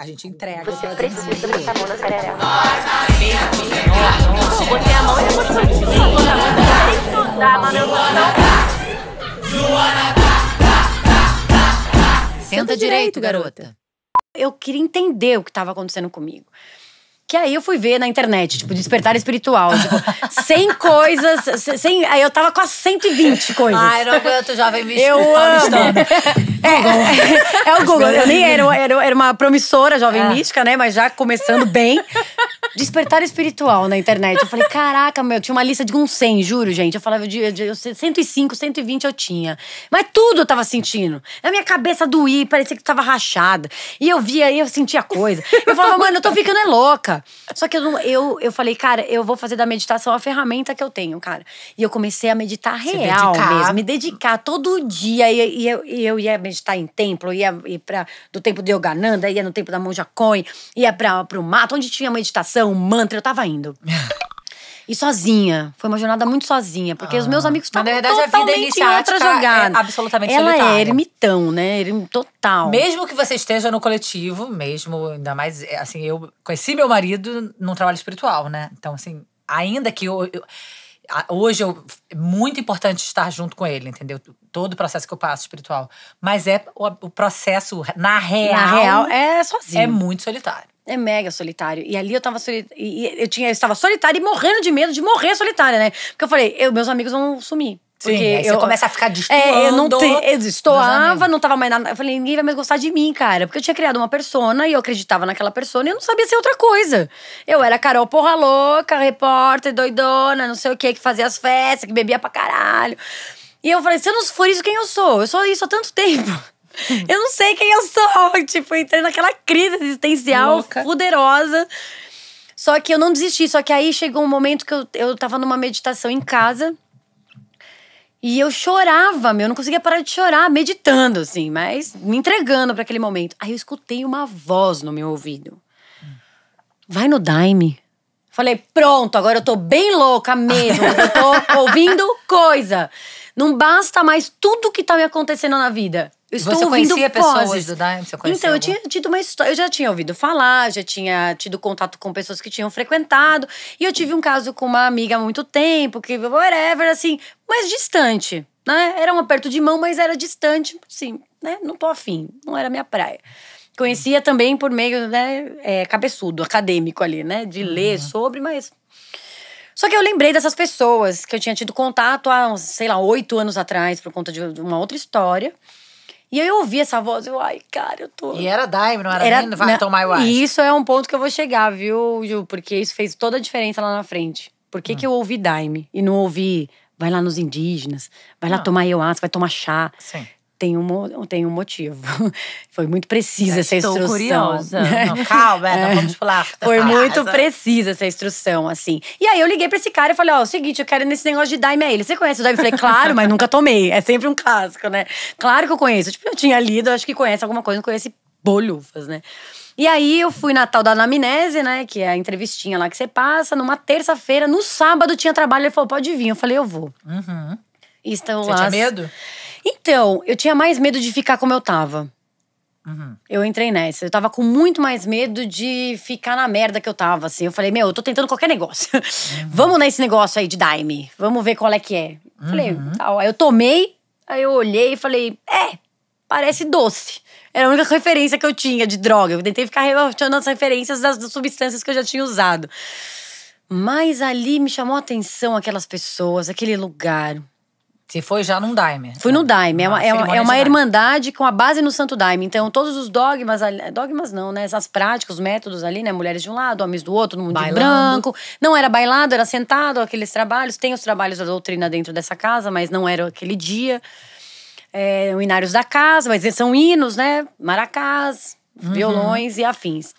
A gente entrega. Você precisa botar a mão na perereca. Eu botei a mão e depois foi de novo. Tem que estudar, mano. Eu vou Senta direito, garota. Eu queria entender o que estava acontecendo comigo. Que aí eu fui ver na internet, tipo, despertar espiritual. Tipo, 100 coisas. 100, aí eu tava com as 120 coisas. Ai, não aguento, jovem mística Eu amo. É, é, é, o Google. Eu nem era, era, era uma promissora jovem é. mística, né? Mas já começando bem. Despertar espiritual na internet. Eu falei, caraca, meu, tinha uma lista de uns 100, juro, gente. Eu falava, de, de, 105, 120 eu tinha. Mas tudo eu tava sentindo. A minha cabeça doía, parecia que tava rachada. E eu via, e eu sentia coisa. Eu falava, mano, eu tô ficando é louca. Só que eu, eu, eu falei, cara, eu vou fazer da meditação a ferramenta que eu tenho, cara. E eu comecei a meditar real mesmo, me dedicar todo dia. E, e eu, e eu ia meditar em templo, ia, ia pra, do tempo de Yogananda, ia no tempo da Monja Coin, ia pra, pro mato, onde tinha meditação, mantra, eu tava indo. E sozinha. Foi uma jornada muito sozinha, porque ah. os meus ah. amigos estavam totalmente Na verdade, a vida outra jogada. é absolutamente Ela é solitária. é ermitão, né? Total. Mesmo que você esteja no coletivo, mesmo, ainda mais, é, assim, eu conheci meu marido num trabalho espiritual, né? Então, assim, ainda que eu, eu hoje eu, é muito importante estar junto com ele, entendeu? Todo o processo que eu passo espiritual. Mas é o, o processo, na real. Na real, é sozinho. É muito solitário. É mega solitário. E ali eu tava solitária. Eu, tinha, eu estava solitária e morrendo de medo de morrer solitária, né? Porque eu falei, eu, meus amigos vão sumir. Sim, porque aí eu, você começa a ficar destoando. É, eu não te, eu não tava mais nada. Eu falei, ninguém vai mais gostar de mim, cara. Porque eu tinha criado uma persona e eu acreditava naquela persona e eu não sabia ser outra coisa. Eu era Carol Porra Louca, repórter, doidona, não sei o que, que fazia as festas, que bebia pra caralho. E eu falei, se eu não for isso, quem eu sou? Eu sou isso há tanto tempo. Eu não sei quem eu sou. Tipo, entrei naquela crise existencial Louca. poderosa. Só que eu não desisti. Só que aí chegou um momento que eu, eu tava numa meditação em casa. E eu chorava, meu. Eu não conseguia parar de chorar, meditando, assim, mas me entregando para aquele momento. Aí eu escutei uma voz no meu ouvido: Vai no Daime. Falei, pronto, agora eu tô bem louca mesmo. Eu tô ouvindo coisa. Não basta mais tudo que tá me acontecendo na vida. Eu estou você conhecia pessoas poses. do então, algum? eu tinha tido uma história, eu já tinha ouvido falar, já tinha tido contato com pessoas que tinham frequentado. E eu tive um caso com uma amiga há muito tempo, que whatever, assim, mas distante, né? Era um aperto de mão, mas era distante, assim, né? Não tô afim, não era minha praia. Conhecia também por meio, né, é, cabeçudo, acadêmico ali, né? De uhum. ler sobre, mas só que eu lembrei dessas pessoas que eu tinha tido contato há, sei lá, oito anos atrás, por conta de uma outra história. E eu ouvi essa voz, eu, ai, cara, eu tô. E era Daime, não era, era nem vai na... tomar ayahuasca. E isso é um ponto que eu vou chegar, viu, Ju? Porque isso fez toda a diferença lá na frente. Por que, hum. que eu ouvi Daime e não ouvi vai lá nos indígenas, vai não. lá ah. tomar ayahuasca, vai tomar chá? Sim tem um, tem um motivo. Foi muito precisa Já é, essa estou instrução. curiosa. Não, calma, é, não vamos pular. Foi muito precisa essa instrução, assim. E aí eu liguei pra esse cara e falei: Ó, oh, é o seguinte, eu quero nesse negócio de Daime aí. Você conhece o Daime? Eu falei: Claro, mas nunca tomei. É sempre um clássico, né? Claro que eu conheço. Tipo, eu tinha lido, acho que conhece alguma coisa, não conhece bolhufas, né? E aí eu fui na tal da anamnese, né? Que é a entrevistinha lá que você passa. Numa terça-feira, no sábado tinha trabalho. Ele falou, pode vir. Eu falei, eu vou. Uhum estão Você lá. Você tinha medo? Então, eu tinha mais medo de ficar como eu tava. Uhum. Eu entrei nessa. Eu tava com muito mais medo de ficar na merda que eu tava, assim. Eu falei, meu, eu tô tentando qualquer negócio. Uhum. Vamos nesse negócio aí de Daime. Vamos ver qual é que é. Uhum. Falei, tal. Aí eu tomei, aí eu olhei e falei, é, parece doce. Era a única referência que eu tinha de droga. Eu tentei ficar relacionando as referências das, das substâncias que eu já tinha usado. Mas ali me chamou a atenção aquelas pessoas, aquele lugar, você foi já num daime? Fui no daime. É uma, é uma, é uma irmandade com a base no santo daime. Então, todos os dogmas, dogmas não, né? Essas práticas, os métodos ali, né? Mulheres de um lado, homens do outro, no mundo branco. Não era bailado, era sentado, aqueles trabalhos. Tem os trabalhos da doutrina dentro dessa casa, mas não era aquele dia. É, o Inários da Casa, mas são hinos, né? Maracás, uhum. violões e afins.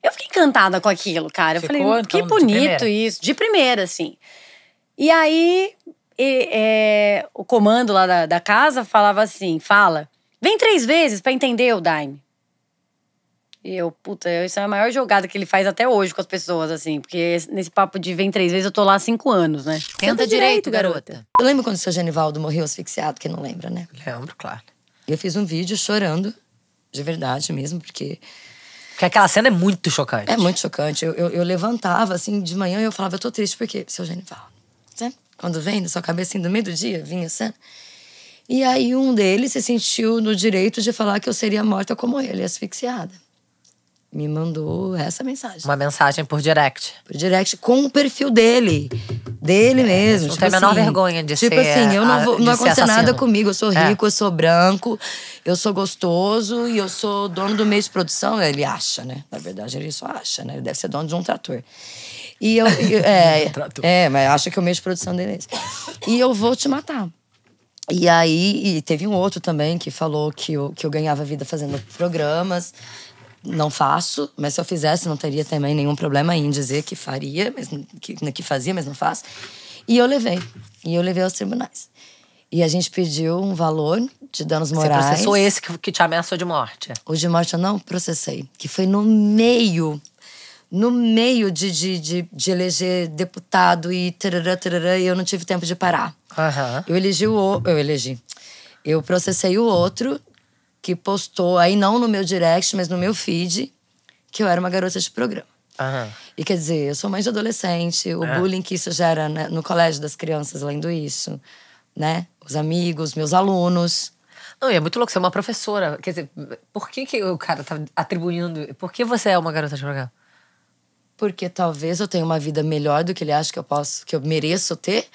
Eu fiquei encantada com aquilo, cara. Ficou, eu falei, hum, então, que bonito de isso. De primeira, assim. E aí, e, é, o comando lá da, da, casa falava assim: fala, vem três vezes para entender o Daime. E eu, puta, isso é a maior jogada que ele faz até hoje com as pessoas, assim. Porque nesse papo de vem três vezes, eu tô lá há cinco anos, né? Tenta, Tenta direito, garota. Eu lembro quando o seu Genivaldo morreu asfixiado, que não lembra, né? Lembro, claro. Eu fiz um vídeo chorando, de verdade mesmo, porque porque aquela cena é muito chocante. É muito chocante. Eu, eu, eu, levantava, assim, de manhã e eu falava, eu tô triste porque, seu Genivaldo. Quando vem na sua cabeça, assim, no meio do dia, vinha assim. E aí um deles se sentiu no direito de falar que eu seria morta como ele, asfixiada. Me mandou essa mensagem. Uma mensagem por direct. Por direct, com o perfil dele. Dele é, mesmo. Não tipo tem assim, a menor assim, vergonha de tipo ser. Tipo assim, eu não, vou, não aconteceu nada comigo. Eu sou é. rico, é. eu sou branco, eu sou gostoso e eu sou dono do meio de produção. Ele acha, né? Na verdade, ele só acha, né? Ele deve ser dono de um trator. E eu. é, é, mas acho que o meio de produção dele é esse. E eu vou te matar. E aí, e teve um outro também que falou que eu, que eu ganhava vida fazendo programas. Não faço, mas se eu fizesse, não teria também nenhum problema em dizer que faria, mas que, que fazia, mas não faço. E eu levei. E eu levei aos tribunais. E a gente pediu um valor de danos morais. Você processou esse que, que te ameaçou de morte? O de morte eu não processei, que foi no meio no meio de, de, de, de eleger deputado e tarará, tarará, e eu não tive tempo de parar. Uhum. Eu elegi o. Eu elegi. Eu processei o outro que postou, aí não no meu direct, mas no meu feed, que eu era uma garota de programa. Uhum. E quer dizer, eu sou mãe de adolescente, o uhum. bullying que isso gera né, no colégio das crianças, lendo isso, né? Os amigos, meus alunos. Não, e é muito louco, você é uma professora. Quer dizer, por que, que o cara tá atribuindo. Por que você é uma garota de programa? porque talvez eu tenha uma vida melhor do que ele acha que eu posso, que eu mereço ter.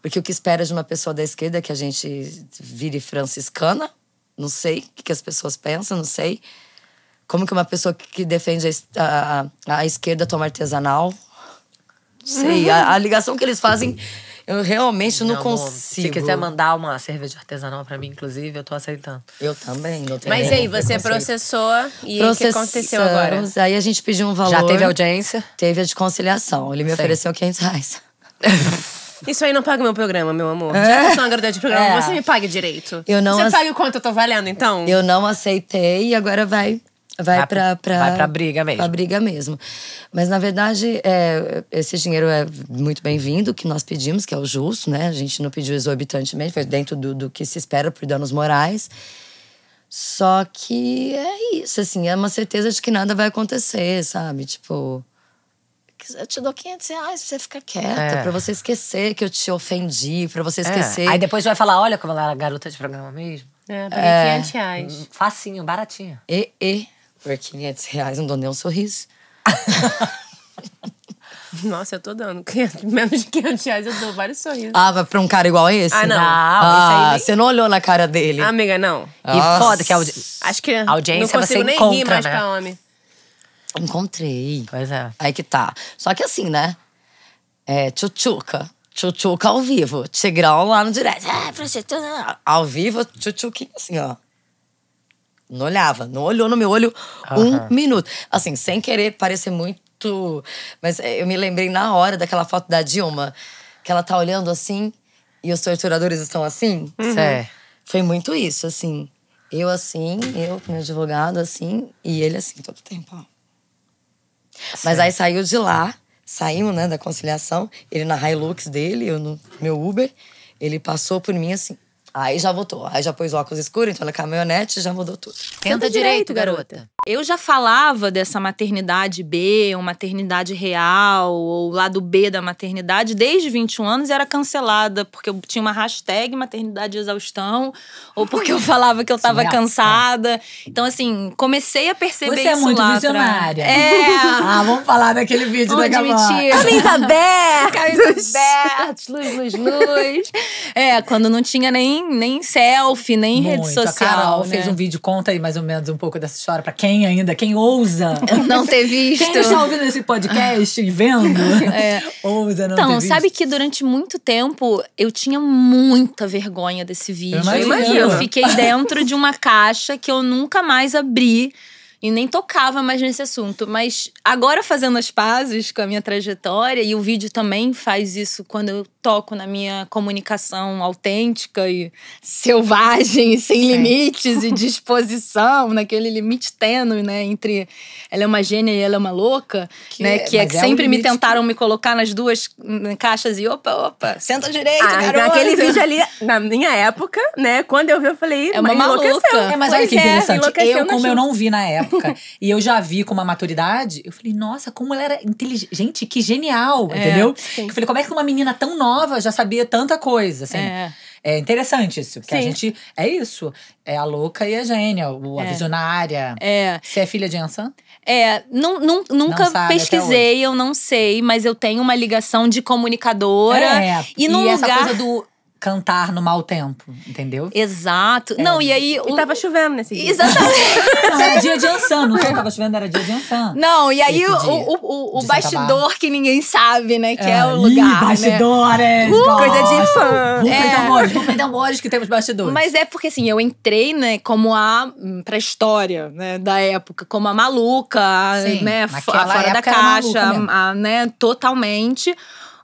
Porque o que espera de uma pessoa da esquerda é que a gente vire franciscana? Não sei o que as pessoas pensam, não sei. Como que uma pessoa que defende a, a, a esquerda toma artesanal? Não sei. A, a ligação que eles fazem eu realmente não, não consigo. Se quiser mandar uma cerveja artesanal para mim, inclusive, eu tô aceitando. Eu também, não tenho Mas aí, você processou e o que aconteceu agora? Aí a gente pediu um valor. Já teve audiência? Teve a de conciliação. Ele me Sei. ofereceu 500 reais. Isso aí não paga meu programa, meu amor. É? Já que eu sou uma garota de programa, é. você me paga direito. Eu não você ace... paga o quanto eu tô valendo, então? Eu não aceitei e agora vai Vai para vai para briga mesmo. briga mesmo. Mas na verdade, é, esse dinheiro é muito bem-vindo, que nós pedimos, que é o justo, né? A gente não pediu exorbitantemente, foi dentro do, do que se espera por danos morais. Só que é isso, assim, é uma certeza de que nada vai acontecer, sabe? Tipo, eu te dou 500 reais pra você ficar quieta, é. pra você esquecer que eu te ofendi, pra você é. esquecer. É. Aí depois vai falar: olha como ela era é garota de programa mesmo. É, peguei é. 500 reais. Facinho, baratinho. E, e. Por 500 reais não dou nem um sorriso. Nossa, eu tô dando. menos de 500 reais eu dou vários sorrisos. Ah, mas pra um cara igual esse? Ah, não. Ah, ah você não olhou na cara dele. Amiga, não. Nossa. E foda que a audi... Acho que audiência não consigo nem rir mais né? pra homem. Encontrei. Pois é. Aí que tá. Só que assim, né? É, tchutchuca. Tchutchuca ao vivo. Tigrão lá no direto. É, ah, Ao vivo, tchutchuquinho assim, ó não olhava, não olhou no meu olho um minuto. Assim, sem querer parecer muito. Mas eh, eu me lembrei na hora daquela foto da Dilma, que ela tá olhando assim e os torturadores estão assim. Uhum. É. Foi muito isso, assim. Eu assim, eu com meu advogado assim, e ele assim todo tempo, ó. Mas aí saiu de lá, saímos, né, da conciliação, ele na Hilux dele, eu no meu Uber, ele passou por mim assim. Aí já voltou. Aí já pôs óculos escuros, entrou na caminhonete e já mudou tudo. Tenta, direito, direito, garota. Eu já falava dessa maternidade B, ou maternidade real, ou lado B da maternidade, desde 21 anos e era cancelada, porque eu tinha uma hashtag maternidade exaustão, ou porque eu falava que eu tava Sim, é cansada. Então, assim, comecei a perceber Você é isso. Você é muito lá visionária. Pra... É. ah, vamos falar daquele vídeo Onde da Gabriela. Camisa aberta! Camisa aberta, luz, luz, luz. é, quando não tinha nem, nem selfie, nem muito. rede social. A Carol né? fez um vídeo, conta aí mais ou menos um pouco dessa história, pra quem tem ainda, quem ousa. Não ter visto. Quem está ouvindo esse podcast e vendo, é. ousa não Então, sabe que durante muito tempo eu tinha muita vergonha desse vídeo. Eu, eu fiquei dentro de uma caixa que eu nunca mais abri e nem tocava mais nesse assunto. Mas agora, fazendo as pazes com a minha trajetória, e o vídeo também faz isso quando eu toco na minha comunicação autêntica e selvagem, e sem Sim. limites e disposição, naquele limite tênue, né? Entre ela é uma gênia e ela é uma louca, que, né? Que é que é, é sempre um me tentaram que... me colocar nas duas hum, caixas e opa, opa, senta direito, ah, garota. Naquele vídeo ali, na minha época, né? Quando eu vi, eu falei, é uma maluca. É, mas olha que é, interessante. eu, como eu não vi na época, época. e eu já vi com uma maturidade. Eu falei, nossa, como ela era inteligente. Gente, que genial, é, entendeu? Sim. Eu falei, como é que uma menina tão nova já sabia tanta coisa, assim? É. É interessante isso, porque Sim. a gente. É isso. É a louca e a gênia, o, a é. visionária. É. Você é filha de Ansan? É, não, nunca não pesquisei, eu não sei, mas eu tenho uma ligação de comunicadora. É. E, num e lugar... essa coisa do cantar no mau tempo, entendeu? Exato. É. Não, e aí. O... E tava chovendo nesse dia. Exatamente. não, era dia de ansan, não tava chovendo, era dia de ansan. Não, e aí o, o, o, o bastidor que ninguém sabe, né? Que é, é o lugar. Ih, né? bastidores! Né? Uh, coisa de fã. Rufem é. tambores, que temos bastidores. Mas é porque assim, eu entrei, né, como a. Hum, pra história, né, da época, como a maluca, Sim, né? fora da caixa, a, né, totalmente.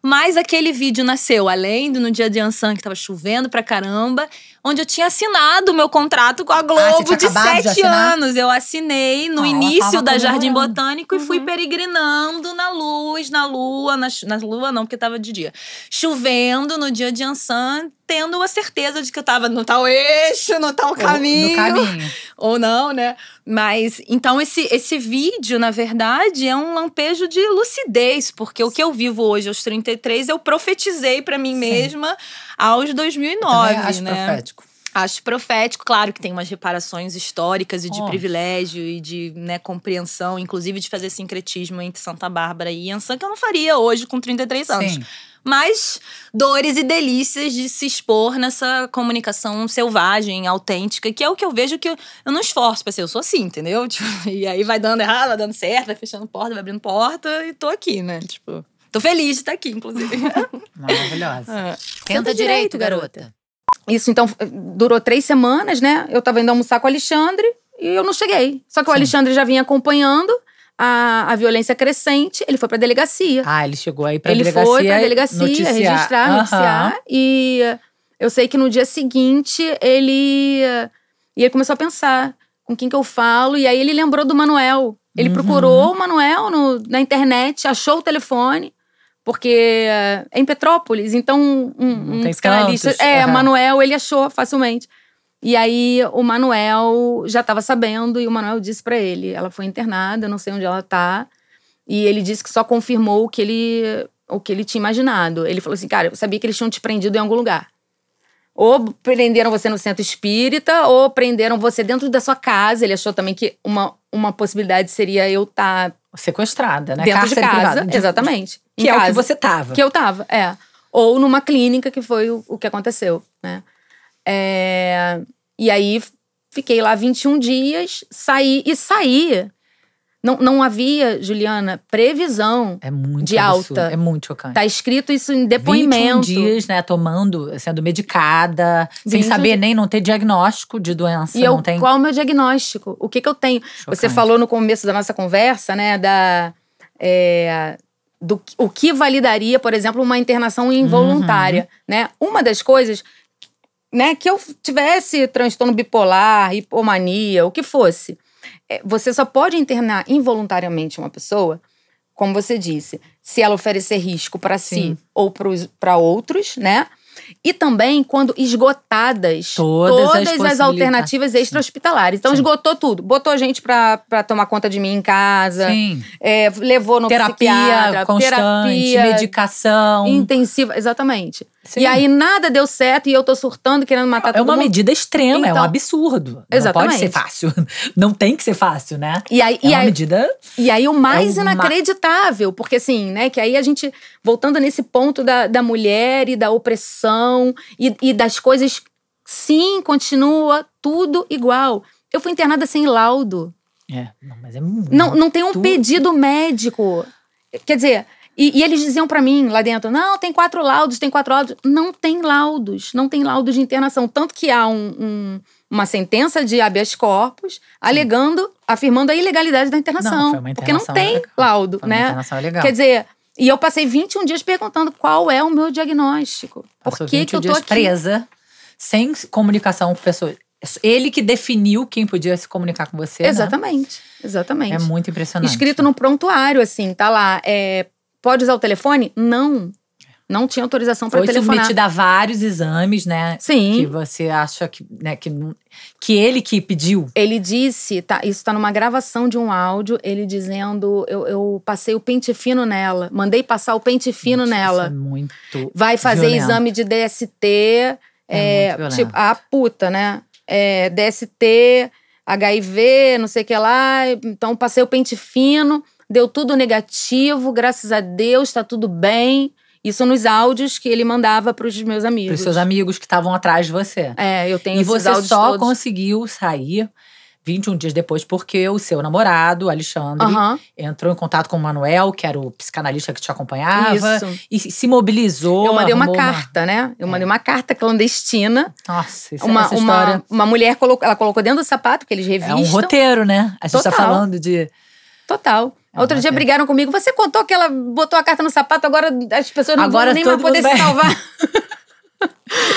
Mas aquele vídeo nasceu além do no dia de Ansan, que estava chovendo pra caramba, onde eu tinha assinado o meu contrato com a ah, Globo ah, de sete de anos. Eu assinei no ah, início da Jardim morando. Botânico uhum. e fui uhum. peregrinando na luz, na lua, na, na lua não, porque tava de dia. Chovendo no dia de Ansan, tendo a certeza de que eu tava no tal eixo, no tal caminho. Ou, caminho. Ou não, né? Mas então esse, esse vídeo, na verdade, é um lampejo de lucidez, porque o que eu vivo hoje aos 33, eu profetizei para mim Sim. mesma aos 2009, né? acho né? profético. Acho profético, claro que tem umas reparações históricas e de oh. privilégio e de né, compreensão, inclusive de fazer sincretismo entre Santa Bárbara e Ansan, que eu não faria hoje com 33 anos. Sim. Mas dores e delícias de se expor nessa comunicação selvagem, autêntica, que é o que eu vejo que eu, eu não esforço pra ser, eu sou assim, entendeu? Tipo, e aí vai dando errado, vai dando certo, vai fechando porta, vai abrindo porta e tô aqui, né? Tipo. Tô feliz de estar tá aqui, inclusive. Maravilhosa. Ah. Tenta, direito, direito, garota. Isso, então, durou três semanas, né? Eu tava indo almoçar com o Alexandre e eu não cheguei. Só que Sim. o Alexandre já vinha acompanhando a, a violência crescente, ele foi pra delegacia. Ah, ele chegou aí pra ele delegacia. Ele foi pra delegacia noticiar. registrar, uhum. noticiar. E eu sei que no dia seguinte ele. E ele começou a pensar com quem que eu falo. E aí ele lembrou do Manuel. Ele uhum. procurou o Manuel no, na internet, achou o telefone porque eh, é em Petrópolis, então um, um psicanalista. É, uhum. Manuel, ele achou facilmente. E aí o Manuel já estava sabendo e o Manuel disse para ele, ela foi internada, não sei onde ela tá. E ele disse que só confirmou o que ele o que ele tinha imaginado. Ele falou assim: "Cara, eu sabia que eles tinham te prendido em algum lugar. Ou prenderam você no centro espírita, ou prenderam você dentro da sua casa". Ele achou também que uma, uma possibilidade seria eu estar tá sequestrada, né? Dentro Cárcere de casa, privado. exatamente. Em que casa, é o que você tava. Que eu tava, é. Ou numa clínica, que foi o, o que aconteceu, né? É, e aí fiquei lá 21 dias, saí e saí. Não, não havia, Juliana, previsão é de absurdo. alta. É muito chocante. Tá escrito isso em depoimento. 21 dias, né, tomando, sendo medicada, sem saber dias. nem, não ter diagnóstico de doença. E eu, tem... qual o meu diagnóstico? O que que eu tenho? Chocante. Você falou no começo da nossa conversa, né, da... É, do o que validaria, por exemplo, uma internação involuntária, uhum. né? Uma das coisas, né, que eu tivesse transtorno bipolar, hipomania, o que fosse, é, você só pode internar involuntariamente uma pessoa, como você disse, se ela oferecer risco para si ou para outros, né? E também quando esgotadas todas, todas as, as alternativas extra-hospitalares. Então Sim. esgotou tudo. Botou gente pra, tomar conta de mim em casa. Sim. É, levou no terapia, psiquiatra. Constante, terapia. Medicação. Intensiva, exatamente. Sim. E aí nada deu certo e eu tô surtando, querendo matar é todo mundo. É uma medida extrema, então, é um então, absurdo. Exatamente. Não pode ser fácil. Não tem que ser fácil, né? E aí, é e uma aí, medida. E aí o mais é inacreditável, porque assim, né? Que aí a gente, voltando nesse ponto da, da mulher e da opressão e, e das coisas. Sim, continua tudo igual. Eu fui internada sem laudo. É, não, mas é muito. Não, não tem um pedido médico. Quer dizer, e, e eles diziam para mim lá dentro: não, tem quatro laudos, tem quatro laudos. Não tem laudos, não tem laudos de internação. Tanto que há um, um uma sentença de habeas corpus alegando, afirmando a ilegalidade da internação. Não, porque não tem legal. laudo, foi né? internação legal. Quer dizer, e eu passei 21 dias perguntando qual é o meu diagnóstico. Passou por que, que eu tô dias aqui? presa, sem comunicação com pessoas. Ele que definiu quem podia se comunicar com você. Né? Exatamente, né? exatamente. É muito impressionante. Escrito no prontuário, assim, tá lá. É, Pode usar o telefone? Não. Não tinha autorização para telefonar. Foi submetido a vários exames, né? Sim. Que você acha que, né, que, que ele que pediu. Ele disse, tá, isso está numa gravação de um áudio, ele dizendo, eu, eu, passei o pente fino nela, mandei passar o pente fino nela. Isso é muito Vai fazer violento. exame de DST, é, é tipo, a ah, puta, né? É, DST, HIV, não sei o que lá, então passei o pente fino deu tudo negativo, graças a Deus, tá tudo bem. Isso nos áudios que ele mandava para os meus amigos. Para os seus amigos que estavam atrás de você. É, eu tenho E você só todos. conseguiu sair 21 dias depois, porque o seu namorado, Alexandre, entrou em contato com o Manuel, que era o psicanalista que te acompanhava, Isso. e se mobilizou. Eu mandei uma carta, uma... né? Eu é. mandei uma carta clandestina. Nossa, isso uma, é uma história. Uma, uma mulher colocou, ela colocou dentro do sapato, que eles revistam. É um roteiro, né? A gente tá Total. tá falando de. Total. Outro dia é. brigaram comigo. Você contou que ela botou a carta no sapato, agora as pessoas não vão nem mais poder se salvar.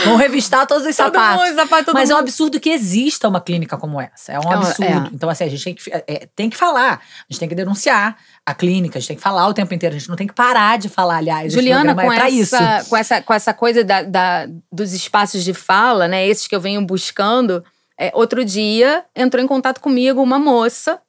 Vão revistar todos os todo sapatos. Mundo, sapato, Mas mundo. é um absurdo que exista uma clínica como essa. É um é absurdo. É. Então, assim, a gente tem que, é, é, tem que falar. A gente tem que denunciar a clínica, a gente tem que falar o tempo inteiro. A gente não tem que parar de falar, aliás. Juliana, com, é essa, isso. com essa com essa coisa da, da, dos espaços de fala, né? Esses que eu venho buscando. outro dia entrou em contato comigo uma moça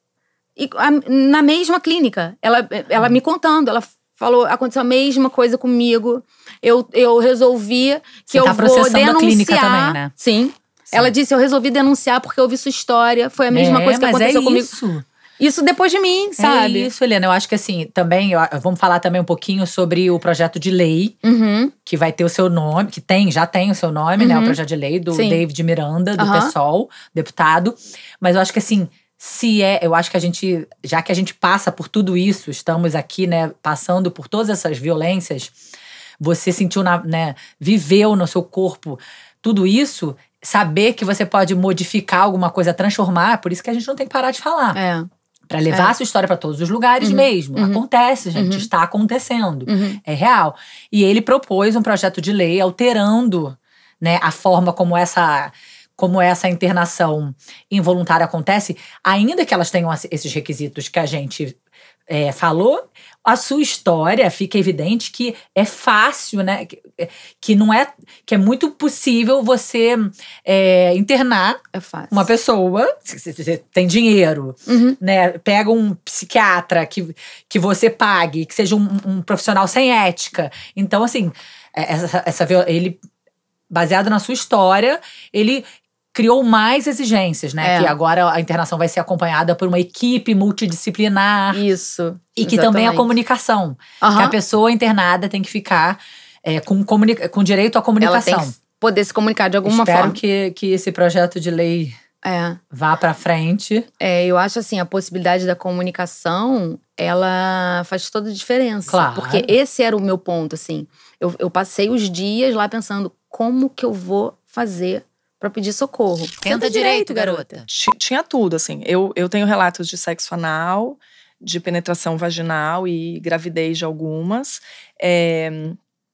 na mesma clínica. Ela, ela me contando, ela falou, aconteceu a mesma coisa comigo. Eu, eu resolvi que Você tá eu tá vou denunciar. A clínica também, né? Sim. Sim. Ela disse, eu resolvi denunciar porque eu ouvi sua história. Foi a mesma é, coisa que aconteceu é comigo. Isso. Isso depois de mim, é sabe? É isso, Helena. Eu acho que assim, também, vamos falar também um pouquinho sobre o projeto de lei, uhum. que vai ter o seu nome, que tem, já tem o seu nome, uhum. né? O uhum. projeto de lei do Sim. David Miranda, do uhum. PSOL, deputado. Mas eu acho que assim, se é, eu acho que a gente, já que a gente passa por tudo isso, estamos aqui, né, passando por todas essas violências, você sentiu, na, né, viveu no seu corpo tudo isso, saber que você pode modificar alguma coisa, transformar, por isso que a gente não tem que parar de falar. É. Pra levar é. a sua história para todos os lugares uhum. mesmo. Uhum. Acontece, gente, uhum. está acontecendo. Uhum. É real. E ele propôs um projeto de lei alterando né, a forma como essa como essa internação involuntária acontece, ainda que elas tenham esses requisitos que a gente é, falou, a sua história fica evidente que é fácil, né? Que, é, que não é, que é muito possível você é, internar é uma pessoa, você tem dinheiro, uhum. né? Pega um psiquiatra que, que você pague, que seja um, um profissional sem ética. Então, assim, é, essa, essa ele baseado na sua história, ele criou mais exigências, né? É. Que agora a internação vai ser acompanhada por uma equipe multidisciplinar. Isso. E que também é a comunicação. Uhum. Que a pessoa internada tem que ficar é, com, com direito à comunicação. Ela tem que poder se comunicar de alguma Espero forma. Espero que, que esse projeto de lei é. vá para frente. É, eu acho assim, a possibilidade da comunicação, ela faz toda a diferença. Claro. Porque esse era o meu ponto, assim. Eu, eu passei os dias lá pensando como que eu vou fazer para pedir socorro. Tenta, direito, garota. Tinha tudo, assim. Eu, eu tenho relatos de sexo anal, de penetração vaginal e gravidez de algumas. É,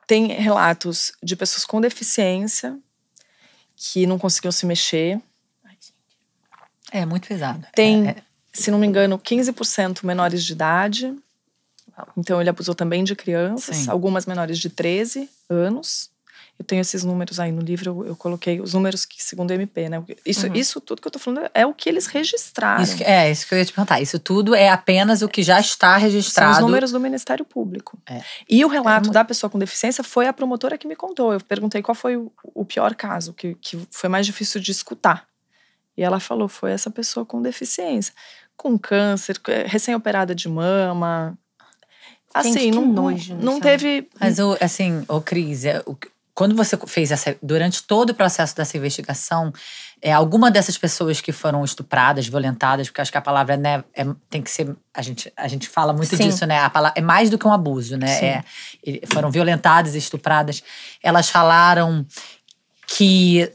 tem relatos de pessoas com deficiência que não conseguiam se mexer. É muito pesado. Tem, é, é. se não me engano, 15% menores de idade. Então ele abusou também de crianças, Sim. algumas menores de 13 anos. Eu tenho esses números aí no livro, eu, eu coloquei os números que, segundo o MP, né? Isso, uhum. isso tudo que eu tô falando é o que eles registraram. Isso, é, isso que eu ia te perguntar. Isso tudo é apenas o que já está registrado. São os números do Ministério Público. É. E o relato da pessoa com deficiência foi a promotora que me contou. Eu perguntei qual foi o, o pior caso, que, que foi mais difícil de escutar. E ela falou: foi essa pessoa com deficiência, com câncer, é, recém-operada de mama. Assim, Gente, não, nojo, não, não né, teve. Mas, assim, ô Cris, é, quando você fez essa. Durante todo o processo dessa investigação, é, alguma dessas pessoas que foram estupradas, violentadas, porque acho que a palavra né, é, tem que ser. A gente, a gente fala muito Sim. disso, né? A palavra, é mais do que um abuso, né? É, foram violentadas, estupradas. Elas falaram que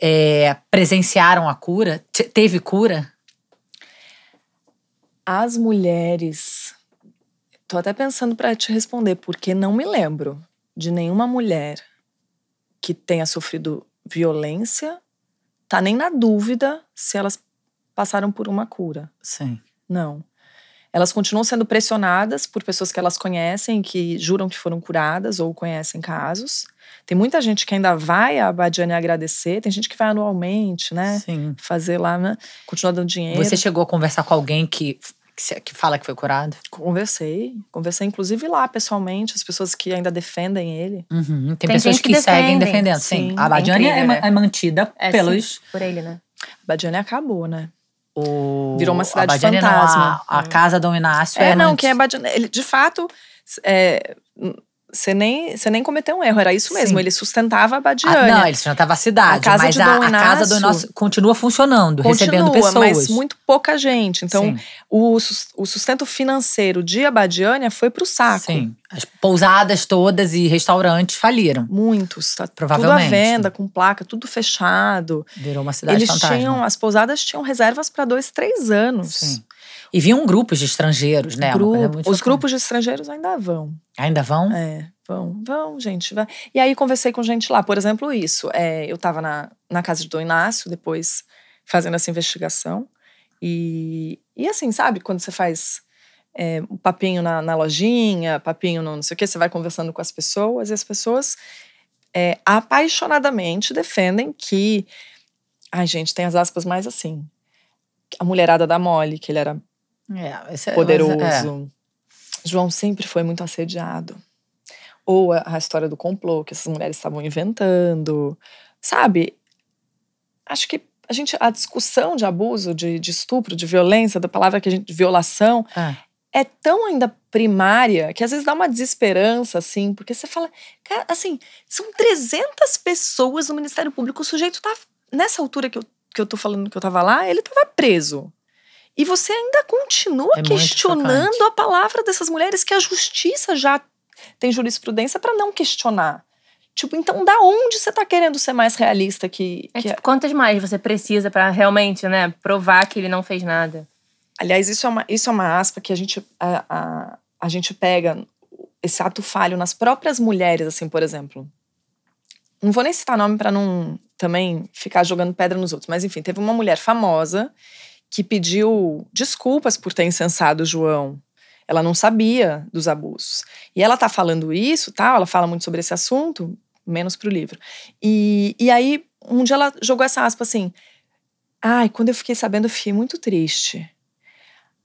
é, presenciaram a cura? teve cura? As mulheres. Tô até pensando para te responder, porque não me lembro de nenhuma mulher que tenha sofrido violência tá nem na dúvida se elas passaram por uma cura. Sim. Não. Elas continuam sendo pressionadas por pessoas que elas conhecem, que juram que foram curadas ou conhecem casos. Tem muita gente que ainda vai a Badiane agradecer, tem gente que vai anualmente, né? Sim. Fazer lá, né? Continuar dando dinheiro. Você chegou a conversar com alguém que que, fala que foi curado? Conversei. Conversei, inclusive, lá pessoalmente, as pessoas que ainda defendem ele. Uhum. Tem, Tem, pessoas que, que seguem defendendo, sim. sim. A é Badiane é, é né? mantida é, pelos. Sim, por ele, né? A Badiane acabou, né? O... Virou uma cidade a fantasma. Não, a, a, casa do Inácio é. é não, quem é Badiane. Ele, de fato. É, você nem, você nem cometeu um erro, era isso mesmo. Sim. Ele sustentava a ah, Badiane. Ah, não, ele sustentava a cidade. A casa mas a, a, casa do nosso continua funcionando, continua, recebendo pessoas. Mas muito pouca gente. Então, o, o sustento financeiro de Abadiânia foi pro saco. Sim. As pousadas todas e restaurantes faliram. Muitos. Tá Provavelmente. Tudo à venda, com placa, tudo fechado. Virou uma cidade Eles fantasma. tinham, as pousadas tinham reservas para dois, três anos. Sim. E vinham grupos de estrangeiros, né? É Grupo, os grupos de estrangeiros ainda vão. Ainda vão? É, vão, vão, gente. Vai. E aí conversei com gente lá, por exemplo, isso. É, eu estava na, na casa de Dom Inácio, depois fazendo essa investigação. E, e assim, sabe, quando você faz é, um papinho na, na, lojinha, papinho no não sei o quê, você vai conversando com as pessoas e as pessoas é, apaixonadamente defendem que. Ai, gente, tem as aspas mais assim. A mulherada da mole, que ele era é, é, é, poderoso. Mas, é. João sempre foi muito assediado. Ou a, a história do complô que essas mulheres estavam inventando. Sabe? Acho que a gente a discussão de abuso, de, de, estupro, de violência, da palavra que a gente violação ah. é tão ainda primária que às vezes dá uma desesperança assim, porque você fala, cara, assim, são 300 pessoas no Ministério Público, o sujeito tá nessa altura que eu que eu tô falando que eu tava lá, ele tava preso. E você ainda continua é questionando a palavra dessas mulheres que a justiça já tem jurisprudência para não questionar. Tipo, então da onde você tá querendo ser mais realista que. É, tipo, quantas mais você precisa para realmente, né, provar que ele não fez nada? Aliás, isso é uma, isso é uma aspa que a gente, a, a, a gente pega esse ato falho nas próprias mulheres, assim, por exemplo. Não vou nem citar nome para não também ficar jogando pedra nos outros, mas enfim, teve uma mulher famosa que pediu desculpas por ter incensado João. Ela não sabia dos abusos. E ela tá falando isso, tá? Ela fala muito sobre esse assunto, menos pro livro. E, e aí, um dia ela jogou essa aspa assim: Ai, quando eu fiquei sabendo, eu fiquei muito triste.